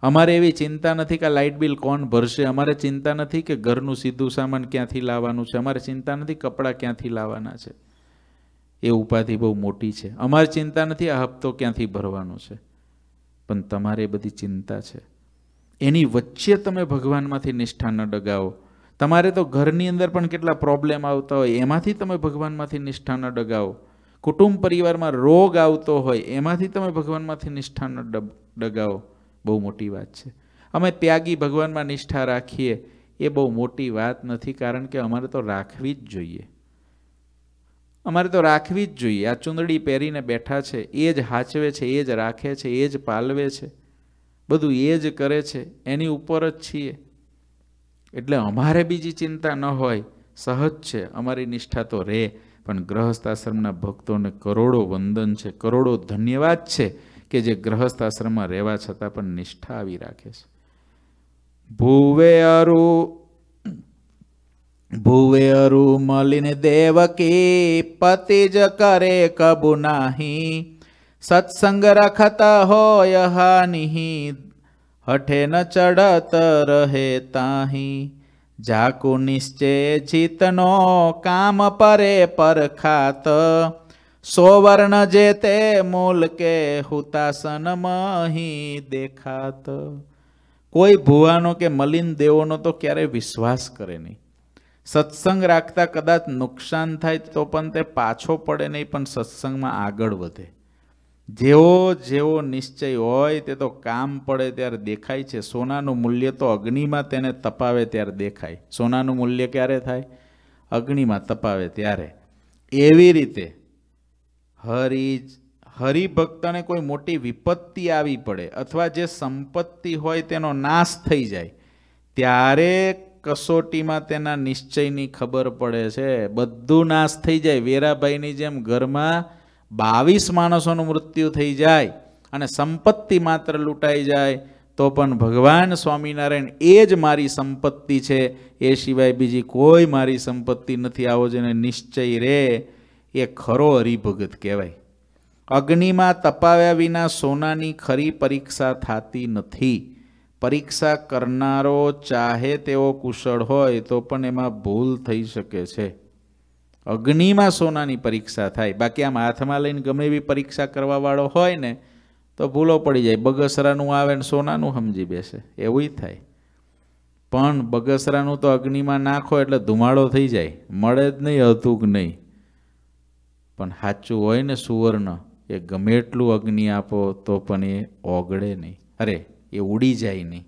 અમારે એવી ચિંતા નથી કે લાઇટ બિલ કોણ ભરશે અમારે ચિંતા નથી કે ઘરનું સીધું સામાન ક્યાંથી લાવવાનું છે અમારે ચિંતા નથી કપડાં ક્યાંથી લાવવાના છે એ ઉપાધિ બહુ મોટી છે અમારે ચિંતા નથી આ હપ્તો ક્યાંથી ભરવાનો છે પણ તમારે બધી ચિંતા છે એની વચ્ચે તમે ભગવાનમાંથી નિષ્ઠા ન ડગાવો તમારે તો ઘરની અંદર પણ કેટલા પ્રોબ્લેમ આવતા હોય એમાંથી તમે ભગવાનમાંથી નિષ્ઠા ન ડગાવો કુટુંબ પરિવારમાં રોગ આવતો હોય એમાંથી તમે ભગવાનમાંથી નિષ્ઠા ન ડગાવો બહુ મોટી વાત છે અમે ત્યાગી ભગવાનમાં નિષ્ઠા રાખીએ એ બહુ મોટી વાત નથી કારણ કે અમારે તો રાખવી જ જોઈએ અમારે તો રાખવી જ જોઈએ આ ચૂંદડી પહેરીને બેઠા છે એ જ હાચવે છે એ જ રાખે છે એ જ પાલવે છે બધું એ જ કરે છે એની ઉપર જ છીએ એટલે અમારે બીજી ચિંતા ન હોય સહજ છે અમારી નિષ્ઠા તો રહે પણ ગ્રહસ્થ આશ્રમના ભક્તોને કરોડો વંદન છે કરોડો ધન્યવાદ છે કે જે ગ્રહસ્થ આશ્રમમાં રહેવા છતાં પણ નિષ્ઠા આવી રાખે છે ભૂવે અરૂ अरु मलिन देव की पतिज करे कबु नाही सत्संग रखत हो यह नहीं हठे न चढ़त रहे ताही जाकु निश्चे जितनो काम परे पर खात सोवर्ण जेते मूल के हुतासन मही देखात कोई भुવાનો के मलिन દેવોનો तो क्यारे विश्वास करे नहीं સત્સંગ રાખતા કદાચ નુકસાન થાય તો પણ તે પાછો પડે નહીં પણ સત્સંગમાં આગળ વધે જેવો જેવો નિશ્ચય હોય તે તો કામ પડે ત્યારે દેખાય છે સોનાનું મૂલ્ય તો અગ્નિમાં તેને તપાવે ત્યારે દેખાય સોનાનું મૂલ્ય ક્યારે થાય અગ્નિમાં તપાવે ત્યારે એવી રીતે હરિજ હરિભક્તને કોઈ મોટી વિપત્તિ આવી પડે અથવા જે સંપત્તિ હોય તેનો નાશ થઈ જાય ત્યારે કસોટીમાં તેના નિશ્ચયની ખબર પડે છે બધું નાશ થઈ જાય વેરાભાઈની જેમ ઘરમાં બાવીસ માણસોનું મૃત્યુ થઈ જાય અને સંપત્તિ માત્ર લૂંટાઈ જાય તો પણ ભગવાન સ્વામિનારાયણ એ જ મારી સંપત્તિ છે એ સિવાય બીજી કોઈ મારી સંપત્તિ નથી આવો જેને નિશ્ચય રહે એ ખરો હરિભગત કહેવાય અગ્નિમાં તપાવ્યા વિના સોનાની ખરી પરીક્ષા થતી નથી પરીક્ષા કરનારો ચાહે તેવો કુશળ હોય તો પણ એમાં ભૂલ થઈ શકે છે અગ્નિમાં સોનાની પરીક્ષા થાય બાકી આમ હાથમાં લઈને ગમે એવી પરીક્ષા કરવાવાળો હોય ને તો ભૂલો પડી જાય બગસરાનું આવે ને સોનાનું સમજી બેસે એવું થાય પણ બગસરાનું તો અગ્નિમાં નાખો એટલે ધુમાડો થઈ જાય મળે જ નહીં હતું કે નહીં પણ સાચું હોય ને સુવર્ણ એ ગમે એટલું અગ્નિ આપો તો પણ એ ઓગળે નહીં અરે એ ઉડી જાય નહીં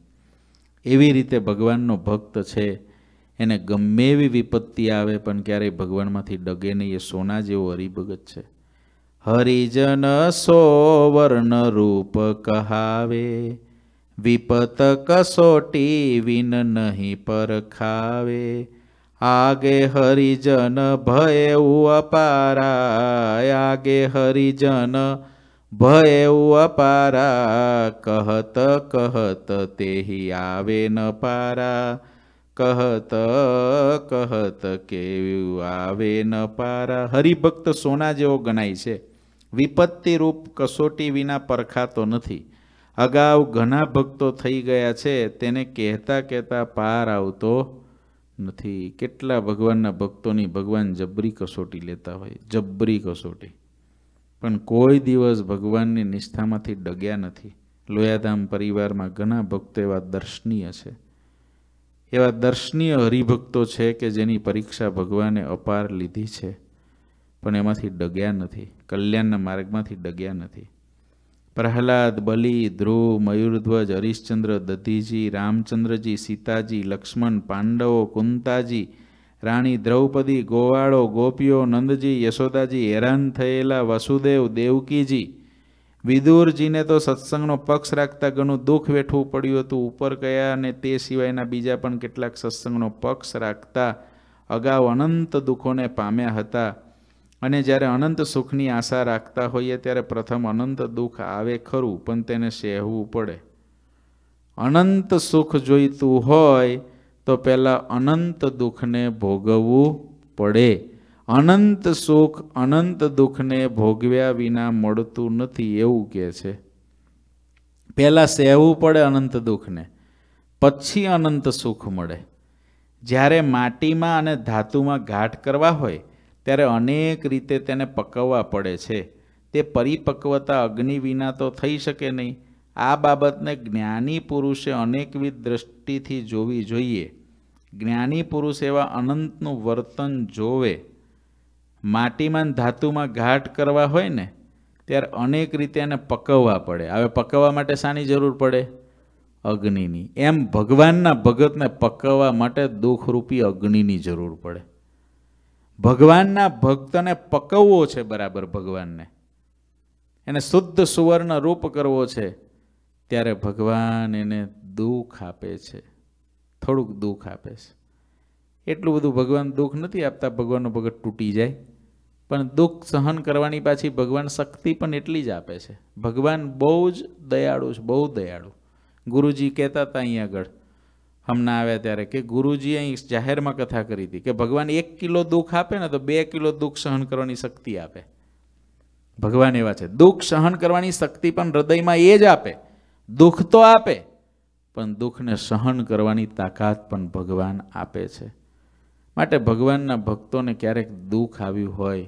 એવી રીતે ભગવાનનો ભક્ત છે એને ગમે એવી વિપત્તિ આવે પણ ક્યારેય ભગવાનમાંથી ડગે નહીં એ સોના જેવો હરિભગત છે હરિજન સોવર્ણ રૂપ કહાવે વિપત કસોટી વિન નહીં પર ખાવે આગે હરિજન ભય અપારાય આગે હરિજન ભયવું અપારા કહત કહત તેહી આવે ન પારા કહત કહત કેવું આવે ન પારા હરિભક્ત સોના જેવો ગણાય છે વિપત્તિ રૂપ કસોટી વિના પરખાતો નથી અગાઉ ઘણા ભક્તો થઈ ગયા છે તેને કહેતા કહેતા પાર આવતો નથી કેટલા ભગવાનના ભક્તોની ભગવાન જબરી કસોટી લેતા હોય જબરી કસોટી પણ કોઈ દિવસ ભગવાનની નિષ્ઠામાંથી ડગ્યા નથી લોયાધામ પરિવારમાં ઘણા ભક્તો એવા દર્શનીય છે એવા દર્શનીય હરિભક્તો છે કે જેની પરીક્ષા ભગવાને અપાર લીધી છે પણ એમાંથી ડગ્યા નથી કલ્યાણના માર્ગમાંથી ડગ્યા નથી પ્રહલાદ બલિ ધ્રુવ મયુરધ્વજ હરિશ્ચંદ્ર દધીજી રામચંદ્રજી સીતાજી લક્ષ્મણ પાંડવો કુંતાજી રાણી દ્રૌપદી ગોવાળો ગોપીઓ નંદજી યશોદાજી હેરાન થયેલા વસુદેવ દેવકીજી વિદુરજીને તો સત્સંગનો પક્ષ રાખતા ઘણું દુઃખ વેઠવું પડ્યું હતું ઉપર કયા અને તે સિવાયના બીજા પણ કેટલાક સત્સંગનો પક્ષ રાખતા અગાઉ અનંત દુઃખોને પામ્યા હતા અને જ્યારે અનંત સુખની આશા રાખતા હોઈએ ત્યારે પ્રથમ અનંત દુઃખ આવે ખરું પણ તેને સહેવું પડે અનંત સુખ જોઈતું હોય તો પહેલાં અનંત દુઃખને ભોગવવું પડે અનંત સુખ અનંત દુઃખને ભોગવ્યા વિના મળતું નથી એવું કહે છે પહેલાં સહેવું પડે અનંત દુઃખને પછી અનંત સુખ મળે જ્યારે માટીમાં અને ધાતુમાં ઘાટ કરવા હોય ત્યારે અનેક રીતે તેને પકવવા પડે છે તે પરિપક્વતા અગ્નિ વિના તો થઈ શકે નહીં આ બાબતને જ્ઞાની પુરુષે અનેકવિધ દ્રષ્ટિથી જોવી જોઈએ જ્ઞાની પુરુષ એવા અનંતનું વર્તન જોવે માટીમાં ધાતુમાં ઘાટ કરવા હોય ને ત્યારે અનેક રીતે એને પકવવા પડે હવે પકવવા માટે શાની જરૂર પડે અગ્નિની એમ ભગવાનના ભગતને પકવવા માટે દુઃખરૂપી અગ્નિની જરૂર પડે ભગવાનના ભક્તને પકવવો છે બરાબર ભગવાનને એને શુદ્ધ સુવર્ણ રૂપ કરવો છે ત્યારે ભગવાન એને દુઃખ આપે છે થોડુંક દુઃખ આપે છે એટલું બધું ભગવાન દુઃખ નથી આપતા ભગવાનનું ભગત તૂટી જાય પણ દુઃખ સહન કરવાની પાછી ભગવાન શક્તિ પણ એટલી જ આપે છે ભગવાન બહુ જ દયાળુ છે બહુ દયાળુ ગુરુજી કહેતા હતા અહીં આગળ હમણાં આવ્યા ત્યારે કે ગુરુજી અહીં જાહેરમાં કથા કરી હતી કે ભગવાન એક કિલો દુઃખ આપે ને તો બે કિલો દુઃખ સહન કરવાની શક્તિ આપે ભગવાન એવા છે દુઃખ સહન કરવાની શક્તિ પણ હૃદયમાં એ જ આપે દુઃખ તો આપે પણ દુઃખને સહન કરવાની તાકાત પણ ભગવાન આપે છે માટે ભગવાનના ભક્તોને ક્યારેક દુઃખ આવ્યું હોય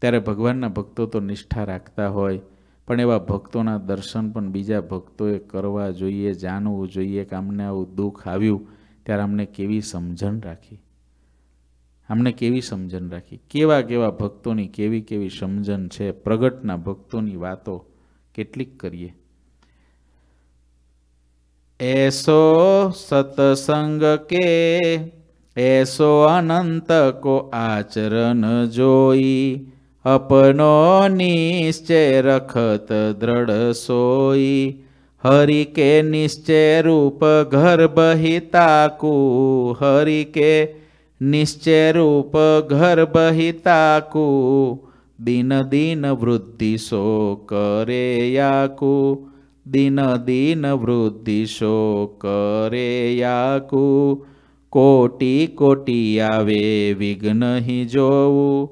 ત્યારે ભગવાનના ભક્તો તો નિષ્ઠા રાખતા હોય પણ એવા ભક્તોના દર્શન પણ બીજા ભક્તોએ કરવા જોઈએ જાણવું જોઈએ કે અમને આવું દુઃખ આવ્યું ત્યારે અમને કેવી સમજણ રાખી અમને કેવી સમજણ રાખી કેવા કેવા ભક્તોની કેવી કેવી સમજણ છે પ્રગટના ભક્તોની વાતો કેટલીક કરીએ ऐसो सत्संग के ऐसो अनंत को आचरण जोई अपनो निश्चय रखत दृढ़ सोई हरि के निश्चय रूप घर बहिताकू हरि के निश्चय रूप घर बहिताकू दिन दिन वृद्धि सो करे याकू દિન દિન વૃદ્ધિ શો કરે યાકુ કોટી કોટી આવે વિઘ્નહી જોવું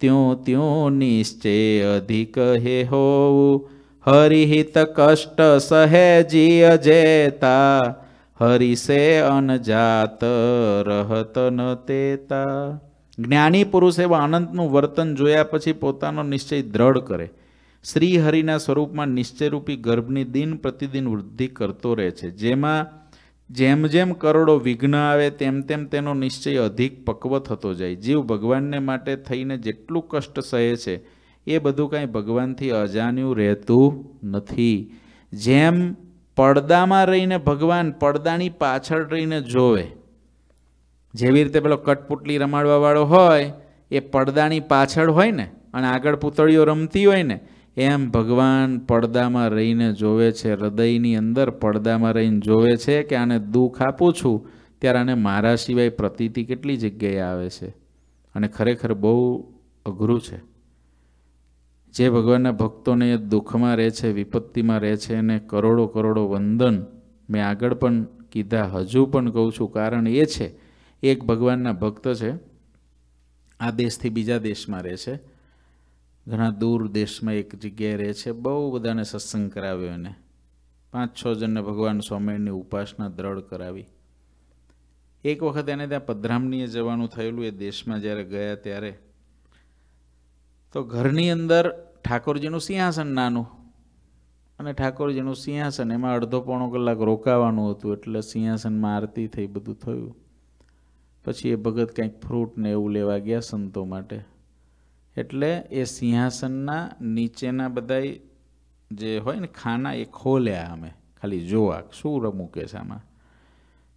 ત્યું ત્યું નિશ્ચય અધિક હે હોવું હરિહિત કષ્ટ સહેજી અજેતા હરિસે અનજાત રહત ન તેતા જ્ઞાની પુરુષ એવા આનંદનું વર્તન જોયા પછી પોતાનો નિશ્ચય દ્રઢ કરે શ્રી હરિના સ્વરૂપમાં નિશ્ચયરૂપી ગર્ભની દિન પ્રતિદિન વૃદ્ધિ કરતો રહે છે જેમાં જેમ જેમ કરોડો વિઘ્ન આવે તેમ તેમ તેનો નિશ્ચય અધિક પક્વ થતો જાય જીવ ભગવાનને માટે થઈને જેટલું કષ્ટ સહે છે એ બધું કાંઈ ભગવાનથી અજાણ્યું રહેતું નથી જેમ પડદામાં રહીને ભગવાન પડદાની પાછળ રહીને જોવે જેવી રીતે પેલો કટપુટલી રમાડવાવાળો હોય એ પડદાની પાછળ હોય ને અને આગળ પૂતળીઓ રમતી હોય ને એમ ભગવાન પડદામાં રહીને જોવે છે હૃદયની અંદર પડદામાં રહીને જોવે છે કે આને દુઃખ આપું છું ત્યારે આને મારા સિવાય પ્રતીતિ કેટલી જગ્યાએ આવે છે અને ખરેખર બહુ અઘરું છે જે ભગવાનના ભક્તોને દુઃખમાં રહે છે વિપત્તિમાં રહે છે એને કરોડો કરોડો વંદન મેં આગળ પણ કીધા હજુ પણ કહું છું કારણ એ છે એક ભગવાનના ભક્ત છે આ દેશથી બીજા દેશમાં રહે છે ઘણા દૂર દેશમાં એક જગ્યાએ રહે છે બહુ બધાને સત્સંગ કરાવ્યો એને પાંચ છ જણને ભગવાન સ્વામિનારાયણની ઉપાસના દ્રઢ કરાવી એક વખત એને ત્યાં પધરામણીએ જવાનું થયેલું એ દેશમાં જ્યારે ગયા ત્યારે તો ઘરની અંદર ઠાકોરજીનું સિંહાસન નાનું અને ઠાકોરજીનું સિંહાસન એમાં અડધો પોણો કલાક રોકાવાનું હતું એટલે સિંહાસનમાં આરતી થઈ બધું થયું પછી એ ભગત કંઈક ફ્રૂટ ને એવું લેવા ગયા સંતો માટે એટલે એ સિંહાસનના નીચેના બધાય જે હોય ને ખાના એ ખોલ્યા અમે ખાલી જોવા શું મૂકે છે આમાં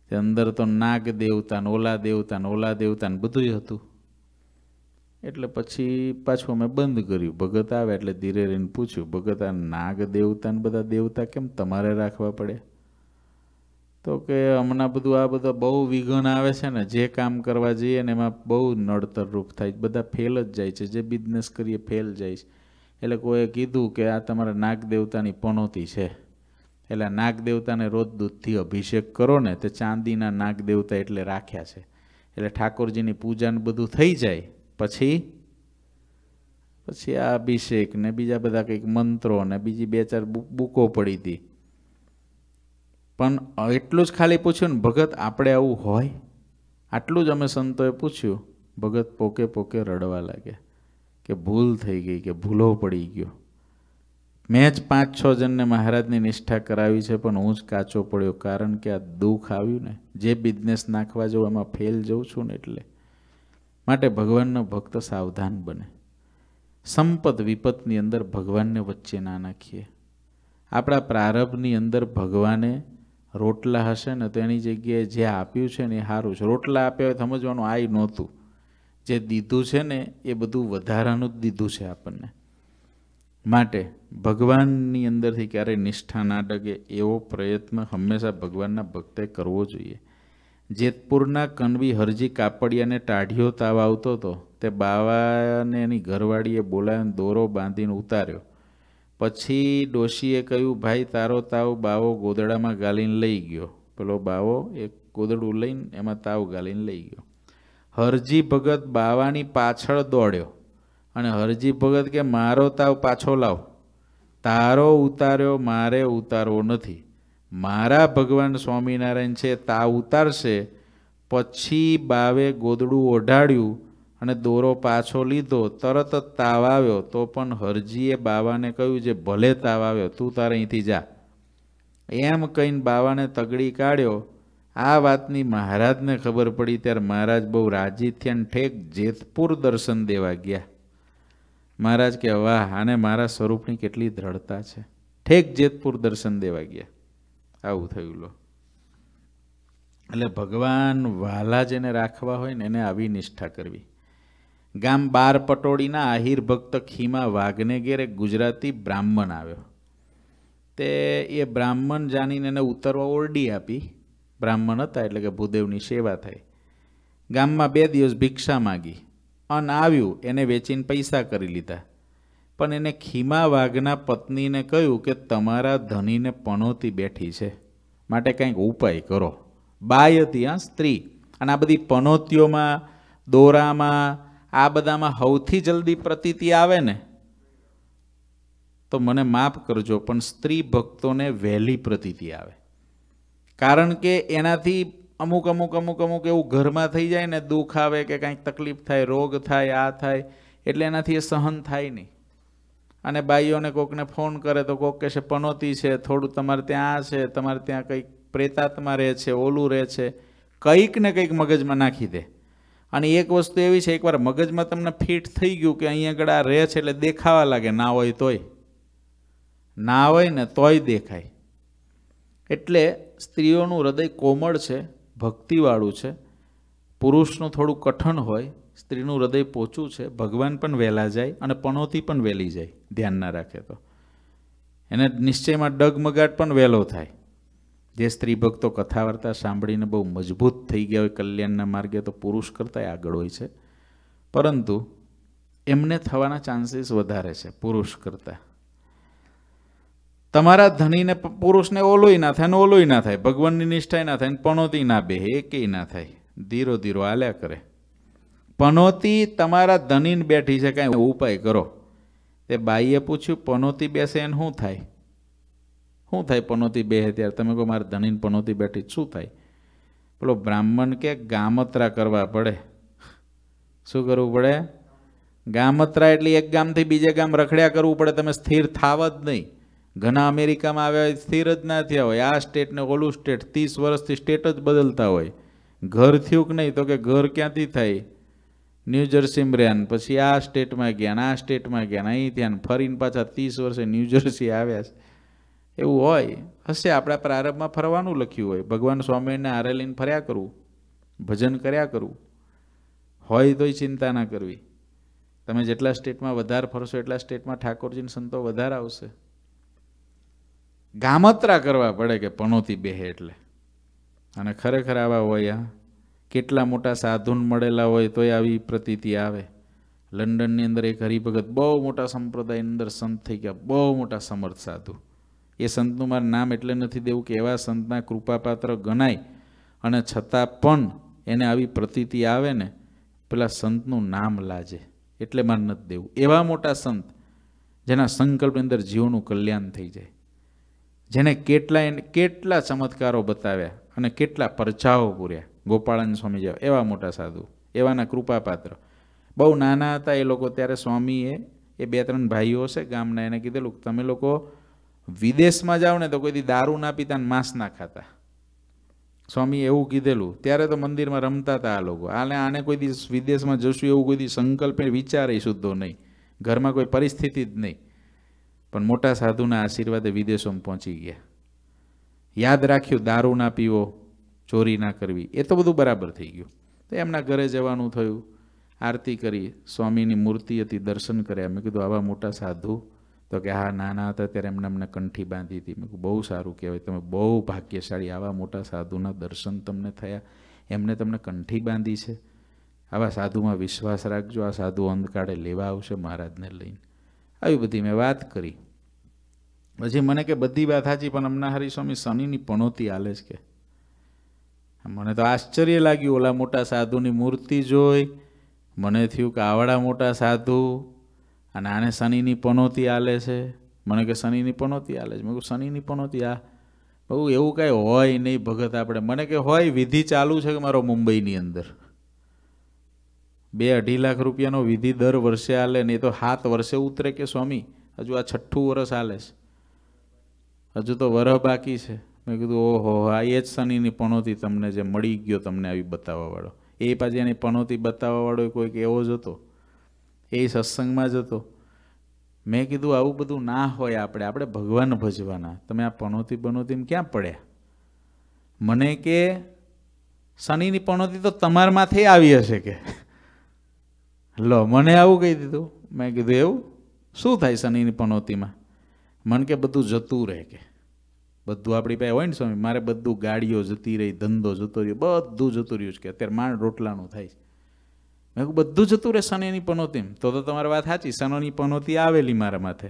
તે અંદર તો નાગ દેવતા ને ઓલા દેવતા ને ઓલા દેવતા ને બધું હતું એટલે પછી પાછું અમે બંધ કર્યું ભગત આવે એટલે ધીરે રહીને પૂછ્યું ભગત આ નાગ દેવતા ને બધા દેવતા કેમ તમારે રાખવા પડે તો કે હમણાં બધું આ બધા બહુ વિઘન આવે છે ને જે કામ કરવા જઈએ ને એમાં બહુ નડતરરૂપ થાય છે બધા ફેલ જ જાય છે જે બિઝનેસ કરીએ ફેલ જાય છે એટલે કોઈએ કીધું કે આ તમારા નાગ દેવતાની પનોતી છે એટલે નાગ દેવતાને રોજ દૂધથી અભિષેક કરો ને તે ચાંદીના નાગ દેવતા એટલે રાખ્યા છે એટલે ઠાકોરજીની પૂજાને બધું થઈ જાય પછી પછી આ અભિષેક ને બીજા બધા કંઈક મંત્રો ને બીજી બે ચાર બુકો પડી હતી પણ એટલું જ ખાલી પૂછ્યું ને ભગત આપણે આવું હોય આટલું જ અમે સંતોએ પૂછ્યું ભગત પોકે પોકે રડવા લાગ્યા કે ભૂલ થઈ ગઈ કે ભૂલો પડી ગયો મેં જ પાંચ છ જણને મહારાજની નિષ્ઠા કરાવી છે પણ હું જ કાચો પડ્યો કારણ કે આ દુઃખ આવ્યું ને જે બિઝનેસ નાખવા જવું એમાં ફેલ જઉં છું ને એટલે માટે ભગવાનનો ભક્ત સાવધાન બને સંપદ વિપતની અંદર ભગવાનને વચ્ચે ના નાખીએ આપણા પ્રારંભની અંદર ભગવાને રોટલા હશે ને તો એની જગ્યાએ જે આપ્યું છે ને એ સારું છે રોટલા આપ્યા હોય સમજવાનું આ નહોતું જે દીધું છે ને એ બધું વધારાનું જ દીધું છે આપણને માટે ભગવાનની અંદરથી ક્યારેય નિષ્ઠા ના ડગે એવો પ્રયત્ન હંમેશા ભગવાનના ભક્તે કરવો જોઈએ જેતપુરના કનવી હરજી કાપડિયાને ટાઢિયો તાવ આવતો હતો તે બાવાને એની ઘરવાળીએ બોલાવીને દોરો બાંધીને ઉતાર્યો પછી ડોશીએ કહ્યું ભાઈ તારો તાવ બાવો ગોદડામાં ગાલીને લઈ ગયો પેલો બાવો એક ગોદડું લઈને એમાં તાવ ગાલીને લઈ ગયો હરજી ભગત બાવાની પાછળ દોડ્યો અને હરજી ભગત કે મારો તાવ પાછો લાવ તારો ઉતાર્યો મારે ઉતારવો નથી મારા ભગવાન સ્વામિનારાયણ છે તાવ ઉતારશે પછી બાવે ગોદડું ઓઢાડ્યું અને દોરો પાછો લીધો તરત જ તાવ આવ્યો તો પણ હરજીએ બાવાને કહ્યું જે ભલે તાવ આવ્યો તું તારે અહીંથી જા એમ કહીને બાવાને તગડી કાઢ્યો આ વાતની મહારાજને ખબર પડી ત્યારે મહારાજ બહુ રાજી થયા ને ઠેક જેતપુર દર્શન દેવા ગયા મહારાજ કે વાહ આને મારા સ્વરૂપની કેટલી દ્રઢતા છે ઠેક જેતપુર દર્શન દેવા ગયા આવું થયું લો એટલે ભગવાન વાલા જેને રાખવા હોય ને એને આવી નિષ્ઠા કરવી ગામ બાર પટોળીના આહિર ભક્ત ખીમા વાઘને ઘેરે ગુજરાતી બ્રાહ્મણ આવ્યો તે એ બ્રાહ્મણ જાણીને એને ઉતરવા ઓરડી આપી બ્રાહ્મણ હતા એટલે કે ભૂદેવની સેવા થાય ગામમાં બે દિવસ ભિક્ષા માગી અન આવ્યું એને વેચીને પૈસા કરી લીધા પણ એને ખીમા વાઘના પત્નીને કહ્યું કે તમારા ધનીને પણોતી બેઠી છે માટે કંઈક ઉપાય કરો બાય હતી હા સ્ત્રી અને આ બધી પનોતીઓમાં દોરામાં આ બધામાં સૌથી જલ્દી પ્રતીતિ આવે ને તો મને માફ કરજો પણ સ્ત્રી ભક્તોને વહેલી પ્રતીતિ આવે કારણ કે એનાથી અમુક અમુક અમુક અમુક એવું ઘરમાં થઈ જાય ને દુઃખ આવે કે કાંઈક તકલીફ થાય રોગ થાય આ થાય એટલે એનાથી એ સહન થાય નહીં અને બાઈઓને કોકને ફોન કરે તો કોક કહેશે પનોતી છે થોડું તમારે ત્યાં આ છે તમારે ત્યાં કંઈક પ્રેતાત્મા રહે છે ઓલું રહે છે કંઈક ને કંઈક મગજમાં નાખી દે અને એક વસ્તુ એવી છે એકવાર મગજમાં તમને ફિટ થઈ ગયું કે અહીંયા આગળ આ રહે છે એટલે દેખાવા લાગે ના હોય તોય ના હોય ને તોય દેખાય એટલે સ્ત્રીઓનું હૃદય કોમળ છે ભક્તિવાળું છે પુરુષનું થોડું કઠણ હોય સ્ત્રીનું હૃદય પોચું છે ભગવાન પણ વહેલા જાય અને પણોતી પણ વહેલી જાય ધ્યાન ના રાખે તો એને નિશ્ચયમાં ડગમગાટ પણ વહેલો થાય જે સ્ત્રી ભક્તો કથા વાર્તા સાંભળીને બહુ મજબૂત થઈ ગયા હોય કલ્યાણના માર્ગે તો પુરુષ કરતાંય આગળ હોય છે પરંતુ એમને થવાના ચાન્સીસ વધારે છે પુરુષ કરતાં તમારા ધણીને પુરુષને ઓલોય ના થાય ને ઓલોય ના થાય ભગવાનની નિષ્ઠાય ના થાય ને પણોતી ના બે એકેય ના થાય ધીરો ધીરો આલ્યા કરે પનોતી તમારા ધનીને બેઠી છે કાંઈ ઉપાય કરો તે બાઈએ પૂછ્યું પનોતી બેસે એને શું થાય શું થાય પનોતી બે ત્યારે તમે કહો મારે ધણીને પનોતી બેઠી શું થાય પેલો બ્રાહ્મણ કે ગામત્રા કરવા પડે શું કરવું પડે ગામત્રા એટલે એક ગામથી બીજે ગામ રખડ્યા કરવું પડે તમે સ્થિર થાવ જ નહીં ઘણા અમેરિકામાં આવ્યા હોય સ્થિર જ ના થયા હોય આ સ્ટેટને ઓલું સ્ટેટ ત્રીસ વર્ષથી સ્ટેટ જ બદલતા હોય ઘર થયું કે નહીં તો કે ઘર ક્યાંથી થાય ન્યૂજર્સીમાં રહ્યા પછી આ સ્ટેટમાં ગયા આ સ્ટેટમાં ગયા અહીં ત્યાં ફરીને પાછા ત્રીસ વર્ષે ન્યૂજર્સી આવ્યા છે એવું હોય હશે આપણા પ્રારંભમાં ફરવાનું લખ્યું હોય ભગવાન સ્વામીને આરે લઈને ફર્યા કરવું ભજન કર્યા કરવું હોય તોય ચિંતા ના કરવી તમે જેટલા સ્ટેટમાં વધારે ફરશો એટલા સ્ટેટમાં ઠાકોરજીને સંતો વધારે આવશે ગામત્રા કરવા પડે કે પણોતી બેહે એટલે અને ખરેખર આવા હોય આ કેટલા મોટા સાધુન મળેલા હોય તોય આવી પ્રતીતિ આવે લંડનની અંદર એક હરિભગત બહુ મોટા સંપ્રદાયની અંદર સંત થઈ ગયા બહુ મોટા સમર્થ સાધુ એ સંતનું મારું નામ એટલે નથી દેવું કે એવા સંતના કૃપાપાત્ર ગણાય અને છતાં પણ એને આવી પ્રતીતિ આવે ને પેલા સંતનું નામ લાજે એટલે મારે નથી દેવું એવા મોટા સંત જેના સંકલ્પની અંદર જીવોનું કલ્યાણ થઈ જાય જેને કેટલા એને કેટલા ચમત્કારો બતાવ્યા અને કેટલા પરચાઓ પૂર્યા ગોપાળાન સ્વામી જેવા એવા મોટા સાધુ એવાના કૃપાપાત્ર બહુ નાના હતા એ લોકો ત્યારે સ્વામીએ એ બે ત્રણ ભાઈઓ છે ગામના એને કીધેલું તમે લોકો વિદેશમાં જાઓ ને તો કોઈથી દારૂ ના પીતા ને માંસ ના ખાતા સ્વામી એવું કીધેલું ત્યારે તો મંદિરમાં રમતા હતા આ લોકો આને આને કોઈ દિવસ વિદેશમાં જશું એવું કોઈ દિવસ સંકલ્પે વિચારે શુદ્ધો નહીં ઘરમાં કોઈ પરિસ્થિતિ જ નહીં પણ મોટા સાધુના આશીર્વાદે વિદેશોમાં પહોંચી ગયા યાદ રાખ્યું દારૂ ના પીવો ચોરી ના કરવી એ તો બધું બરાબર થઈ ગયું તો એમના ઘરે જવાનું થયું આરતી કરી સ્વામીની મૂર્તિ હતી દર્શન કર્યા મેં કીધું આવા મોટા સાધુ તો કે હા નાના હતા ત્યારે એમને અમને કંઠી બાંધી હતી મેં બહુ સારું કહેવાય તમે બહુ ભાગ્યશાળી આવા મોટા સાધુના દર્શન તમને થયા એમને તમને કંઠી બાંધી છે આવા સાધુમાં વિશ્વાસ રાખજો આ સાધુ અંધકાળે લેવા આવશે મહારાજને લઈને આવી બધી મેં વાત કરી પછી મને કે બધી વાત સાચી પણ હમણાં હરિસ્વામી શનિની પણોતી આલે જ કે મને તો આશ્ચર્ય લાગ્યું ઓલા મોટા સાધુની મૂર્તિ જોઈ મને થયું કે આવડા મોટા સાધુ અને આને શનિની પનોતી આલે છે મને કે શનિની પનોતી આલે છે મેં કહું શનિની પનોતી આ બહુ એવું કાંઈ હોય નહીં ભગત આપણે મને કે હોય વિધિ ચાલુ છે કે મારો મુંબઈની અંદર બે અઢી લાખ રૂપિયાનો વિધિ દર વર્ષે હાલે નહીં તો સાત વર્ષે ઉતરે કે સ્વામી હજુ આ છઠ્ઠું વર્ષ હાલે છે હજુ તો વરહ બાકી છે મેં કીધું ઓહો આ એ જ શનિની પણોતી તમને જે મળી ગયો તમને આવી બતાવવાવાળો એ પાછી એની પણોતી બતાવવાવાળો કોઈક એવો જ હતો એ સત્સંગમાં જ હતો મેં કીધું આવું બધું ના હોય આપણે આપણે ભગવાન ભજવાના તમે આ પણોતી પણોતી ક્યાં પડ્યા મને કે શનિની પણોતી તો તમારમાંથી આવી હશે કે લો મને આવું કહી દીધું મેં કીધું એવું શું થાય શનિની પણોતીમાં મન કે બધું જતું રહે કે બધું આપણી પાસે હોય ને સ્વામી મારે બધું ગાડીઓ જતી રહી ધંધો જતો રહ્યો બધું જતું રહ્યું છે કે અત્યારે માણ રોટલાનું થાય છે મેં બધું જતું રહે શનિની પનોતી તો તો તમારી વાત સાચી શનિની પનોતી આવેલી મારા માથે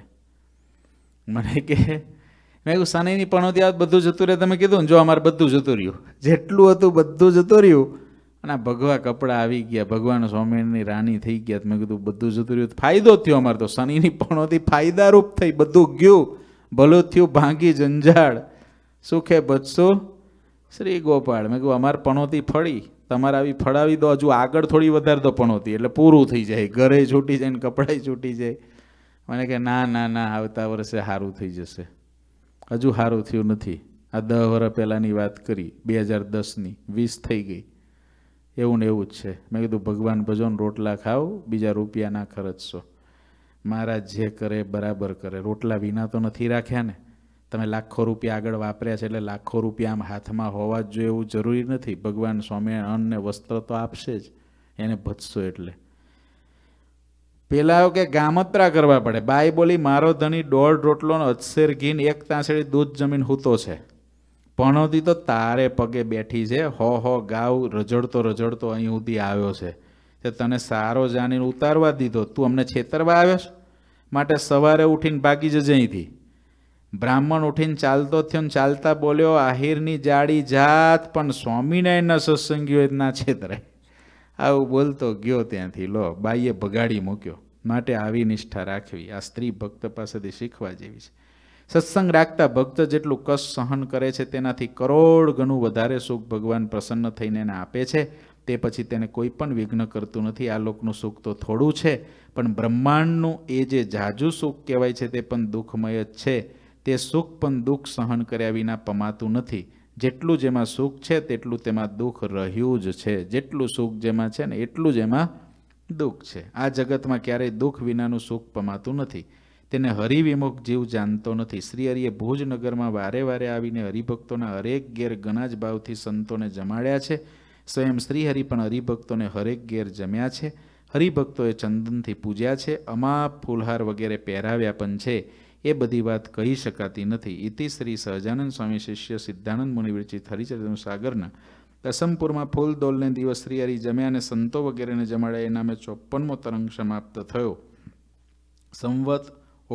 મને કે મેં કહ્યું શનિની પનોતી આવે બધું જતું રહે તમે કીધું ને જો અમારે બધું જતું રહ્યું જેટલું હતું બધું જતું રહ્યું અને આ ભગવા કપડાં આવી ગયા ભગવાન સ્વામિનારાયણની રાણી થઈ ગયા મેં કીધું બધું જતું રહ્યું ફાયદો થયો અમારે તો શનિની પણોતી ફાયદારૂપ થઈ બધું ગયું ભલું થયું ભાંગી જંજાળ સુખે બચશો શ્રી ગોપાળ મેં કહ્યું અમારે પણોતી ફળી તમારે આવી ફળાવી દો હજુ આગળ થોડી વધારે દપણ હતી એટલે પૂરું થઈ જાય ઘરે છૂટી જાય ને કપડાએ છૂટી જાય મને કે ના ના ના આવતા વર્ષે સારું થઈ જશે હજુ સારું થયું નથી આ દહ વર્ષ પહેલાંની વાત કરી બે હજાર દસની વીસ થઈ ગઈ એવું ને એવું જ છે મેં કીધું ભગવાન ભજોને રોટલા ખાઓ બીજા રૂપિયા ના ખર્ચશો મહારાજ જે કરે બરાબર કરે રોટલા વિના તો નથી રાખ્યા ને તમે લાખો રૂપિયા આગળ વાપર્યા છે એટલે લાખો રૂપિયા આમ હાથમાં હોવા જ જોઈએ એવું જરૂરી નથી ભગવાન સ્વામી અન્ન વસ્ત્ર તો આપશે જ એને ભજશો એટલે પેલાઓ કે ગામત્રા કરવા પડે બાઈ બોલી મારો ધણી દોઢ રોટલોનો અચસેર ઘીન એક તાંસળી દૂધ જમીન હૂતો છે પણોતી તો તારે પગે બેઠી છે હો હો ગાવ રજડતો રજડતો અહીં સુધી આવ્યો છે તે તને સારો જાણીને ઉતારવા દીધો તું અમને છેતરવા આવ્યો માટે સવારે ઉઠીને ભાગી જજે અહીંથી બ્રાહ્મણ ઉઠીને ચાલતો થયો ને ચાલતા બોલ્યો આહિરની જાડી જાત પણ સ્વામિનારાયણના સત્સંગીઓ ના છેતરે આવું બોલતો ગયો ત્યાંથી લો બાઈએ ભગાડી મૂક્યો માટે આવી નિષ્ઠા રાખવી આ સ્ત્રી ભક્ત પાસેથી શીખવા જેવી છે સત્સંગ રાખતા ભક્ત જેટલું કશ સહન કરે છે તેનાથી કરોડ ગણું વધારે સુખ ભગવાન પ્રસન્ન થઈને એને આપે છે તે પછી તેને કોઈ પણ વિઘ્ન કરતું નથી આ લોકનું સુખ તો થોડું છે પણ બ્રહ્માંડનું એ જે જાજુ સુખ કહેવાય છે તે પણ દુઃખમય જ છે તે સુખ પણ દુઃખ સહન કર્યા વિના પમાતું નથી જેટલું જેમાં સુખ છે તેટલું તેમાં દુઃખ રહ્યું જ છે જેટલું સુખ જેમાં છે ને એટલું જ એમાં દુઃખ છે આ જગતમાં ક્યારેય દુઃખ વિનાનું સુખ પમાતું નથી તેને હરિવિમુખ જીવ જાણતો નથી શ્રી હરિએ ભુજનગરમાં વારે વારે આવીને હરિભક્તોના હરેક ઘેર ઘણા જ ભાવથી સંતોને જમાડ્યા છે સ્વયં શ્રીહરિ પણ હરિભક્તોને હરેક ઘેર જમ્યા છે હરિભક્તોએ ચંદનથી પૂજ્યા છે અમાપ ફૂલહાર વગેરે પહેરાવ્યા પણ છે એ બધી વાત કહી શકાતી નથી ઇતિ શ્રી સહજાનંદ સ્વામી શિષ્ય સિદ્ધાનંદ મુનિ વિરચિત સાગરના તસમપુરમાં ફૂલ દોલને દિવસ શ્રીહરી જમ્યા અને સંતો વગેરેને જમાડ્યા એ નામે ચોપ્પનમો તરંગ સમાપ્ત થયો સંવત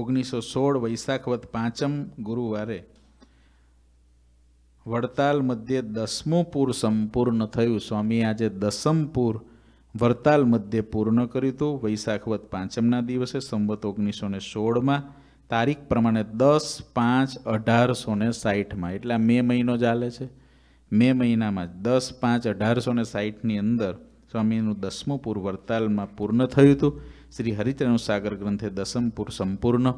ઓગણીસો સોળ વૈશાખવત પાંચમ ગુરુવારે વડતાલ મધ્યે દસમું પૂર સંપૂર્ણ થયું સ્વામી આજે દસમ પૂર વડતાલ મધ્યે પૂર્ણ કર્યું હતું વૈશાખવત પાંચમના દિવસે સંવત ઓગણીસો ને સોળમાં તારીખ પ્રમાણે દસ પાંચ અઢારસો ને સાઠમાં એટલે આ મે મહિનો ચાલે છે મે મહિનામાં દસ પાંચ અઢારસો ને સાઠની અંદર સ્વામીનું દસમું પૂર વરતાલમાં પૂર્ણ થયું હતું શ્રી હરિચરણ સાગર ગ્રંથે દસમ પૂર સંપૂર્ણ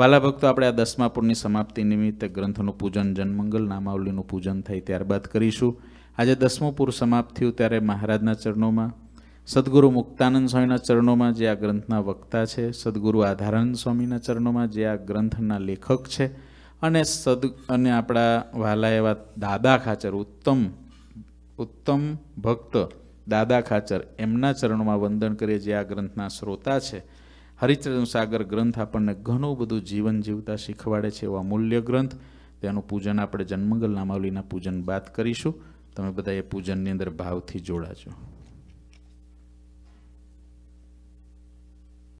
વાલા ભક્તો આપણે આ દસમા પૂરની સમાપ્તિ નિમિત્તે ગ્રંથનું પૂજન જન્મંગલ નામાવલીનું પૂજન થાય ત્યારબાદ કરીશું આજે દસમું પૂર સમાપ્ત થયું ત્યારે મહારાજના ચરણોમાં સદગુરુ મુક્તાનંદ સ્વામીના ચરણોમાં જે આ ગ્રંથના વક્તા છે સદગુરુ આધારાનંદ સ્વામીના ચરણોમાં જે આ ગ્રંથના લેખક છે અને સદ અને આપણા વહાલા એવા દાદા ખાચર ઉત્તમ ઉત્તમ ભક્ત દાદા ખાચર એમના ચરણોમાં વંદન કરીએ જે આ ગ્રંથના શ્રોતા છે હરિચરણ સાગર ગ્રંથ આપણને ઘણું બધું જીવન જીવતા શીખવાડે છે એવો અમૂલ્ય ગ્રંથ તેનું પૂજન આપણે જન્મંગલ નામાવલીના પૂજન બાદ કરીશું તમે બધા એ પૂજનની અંદર ભાવથી જોડાજો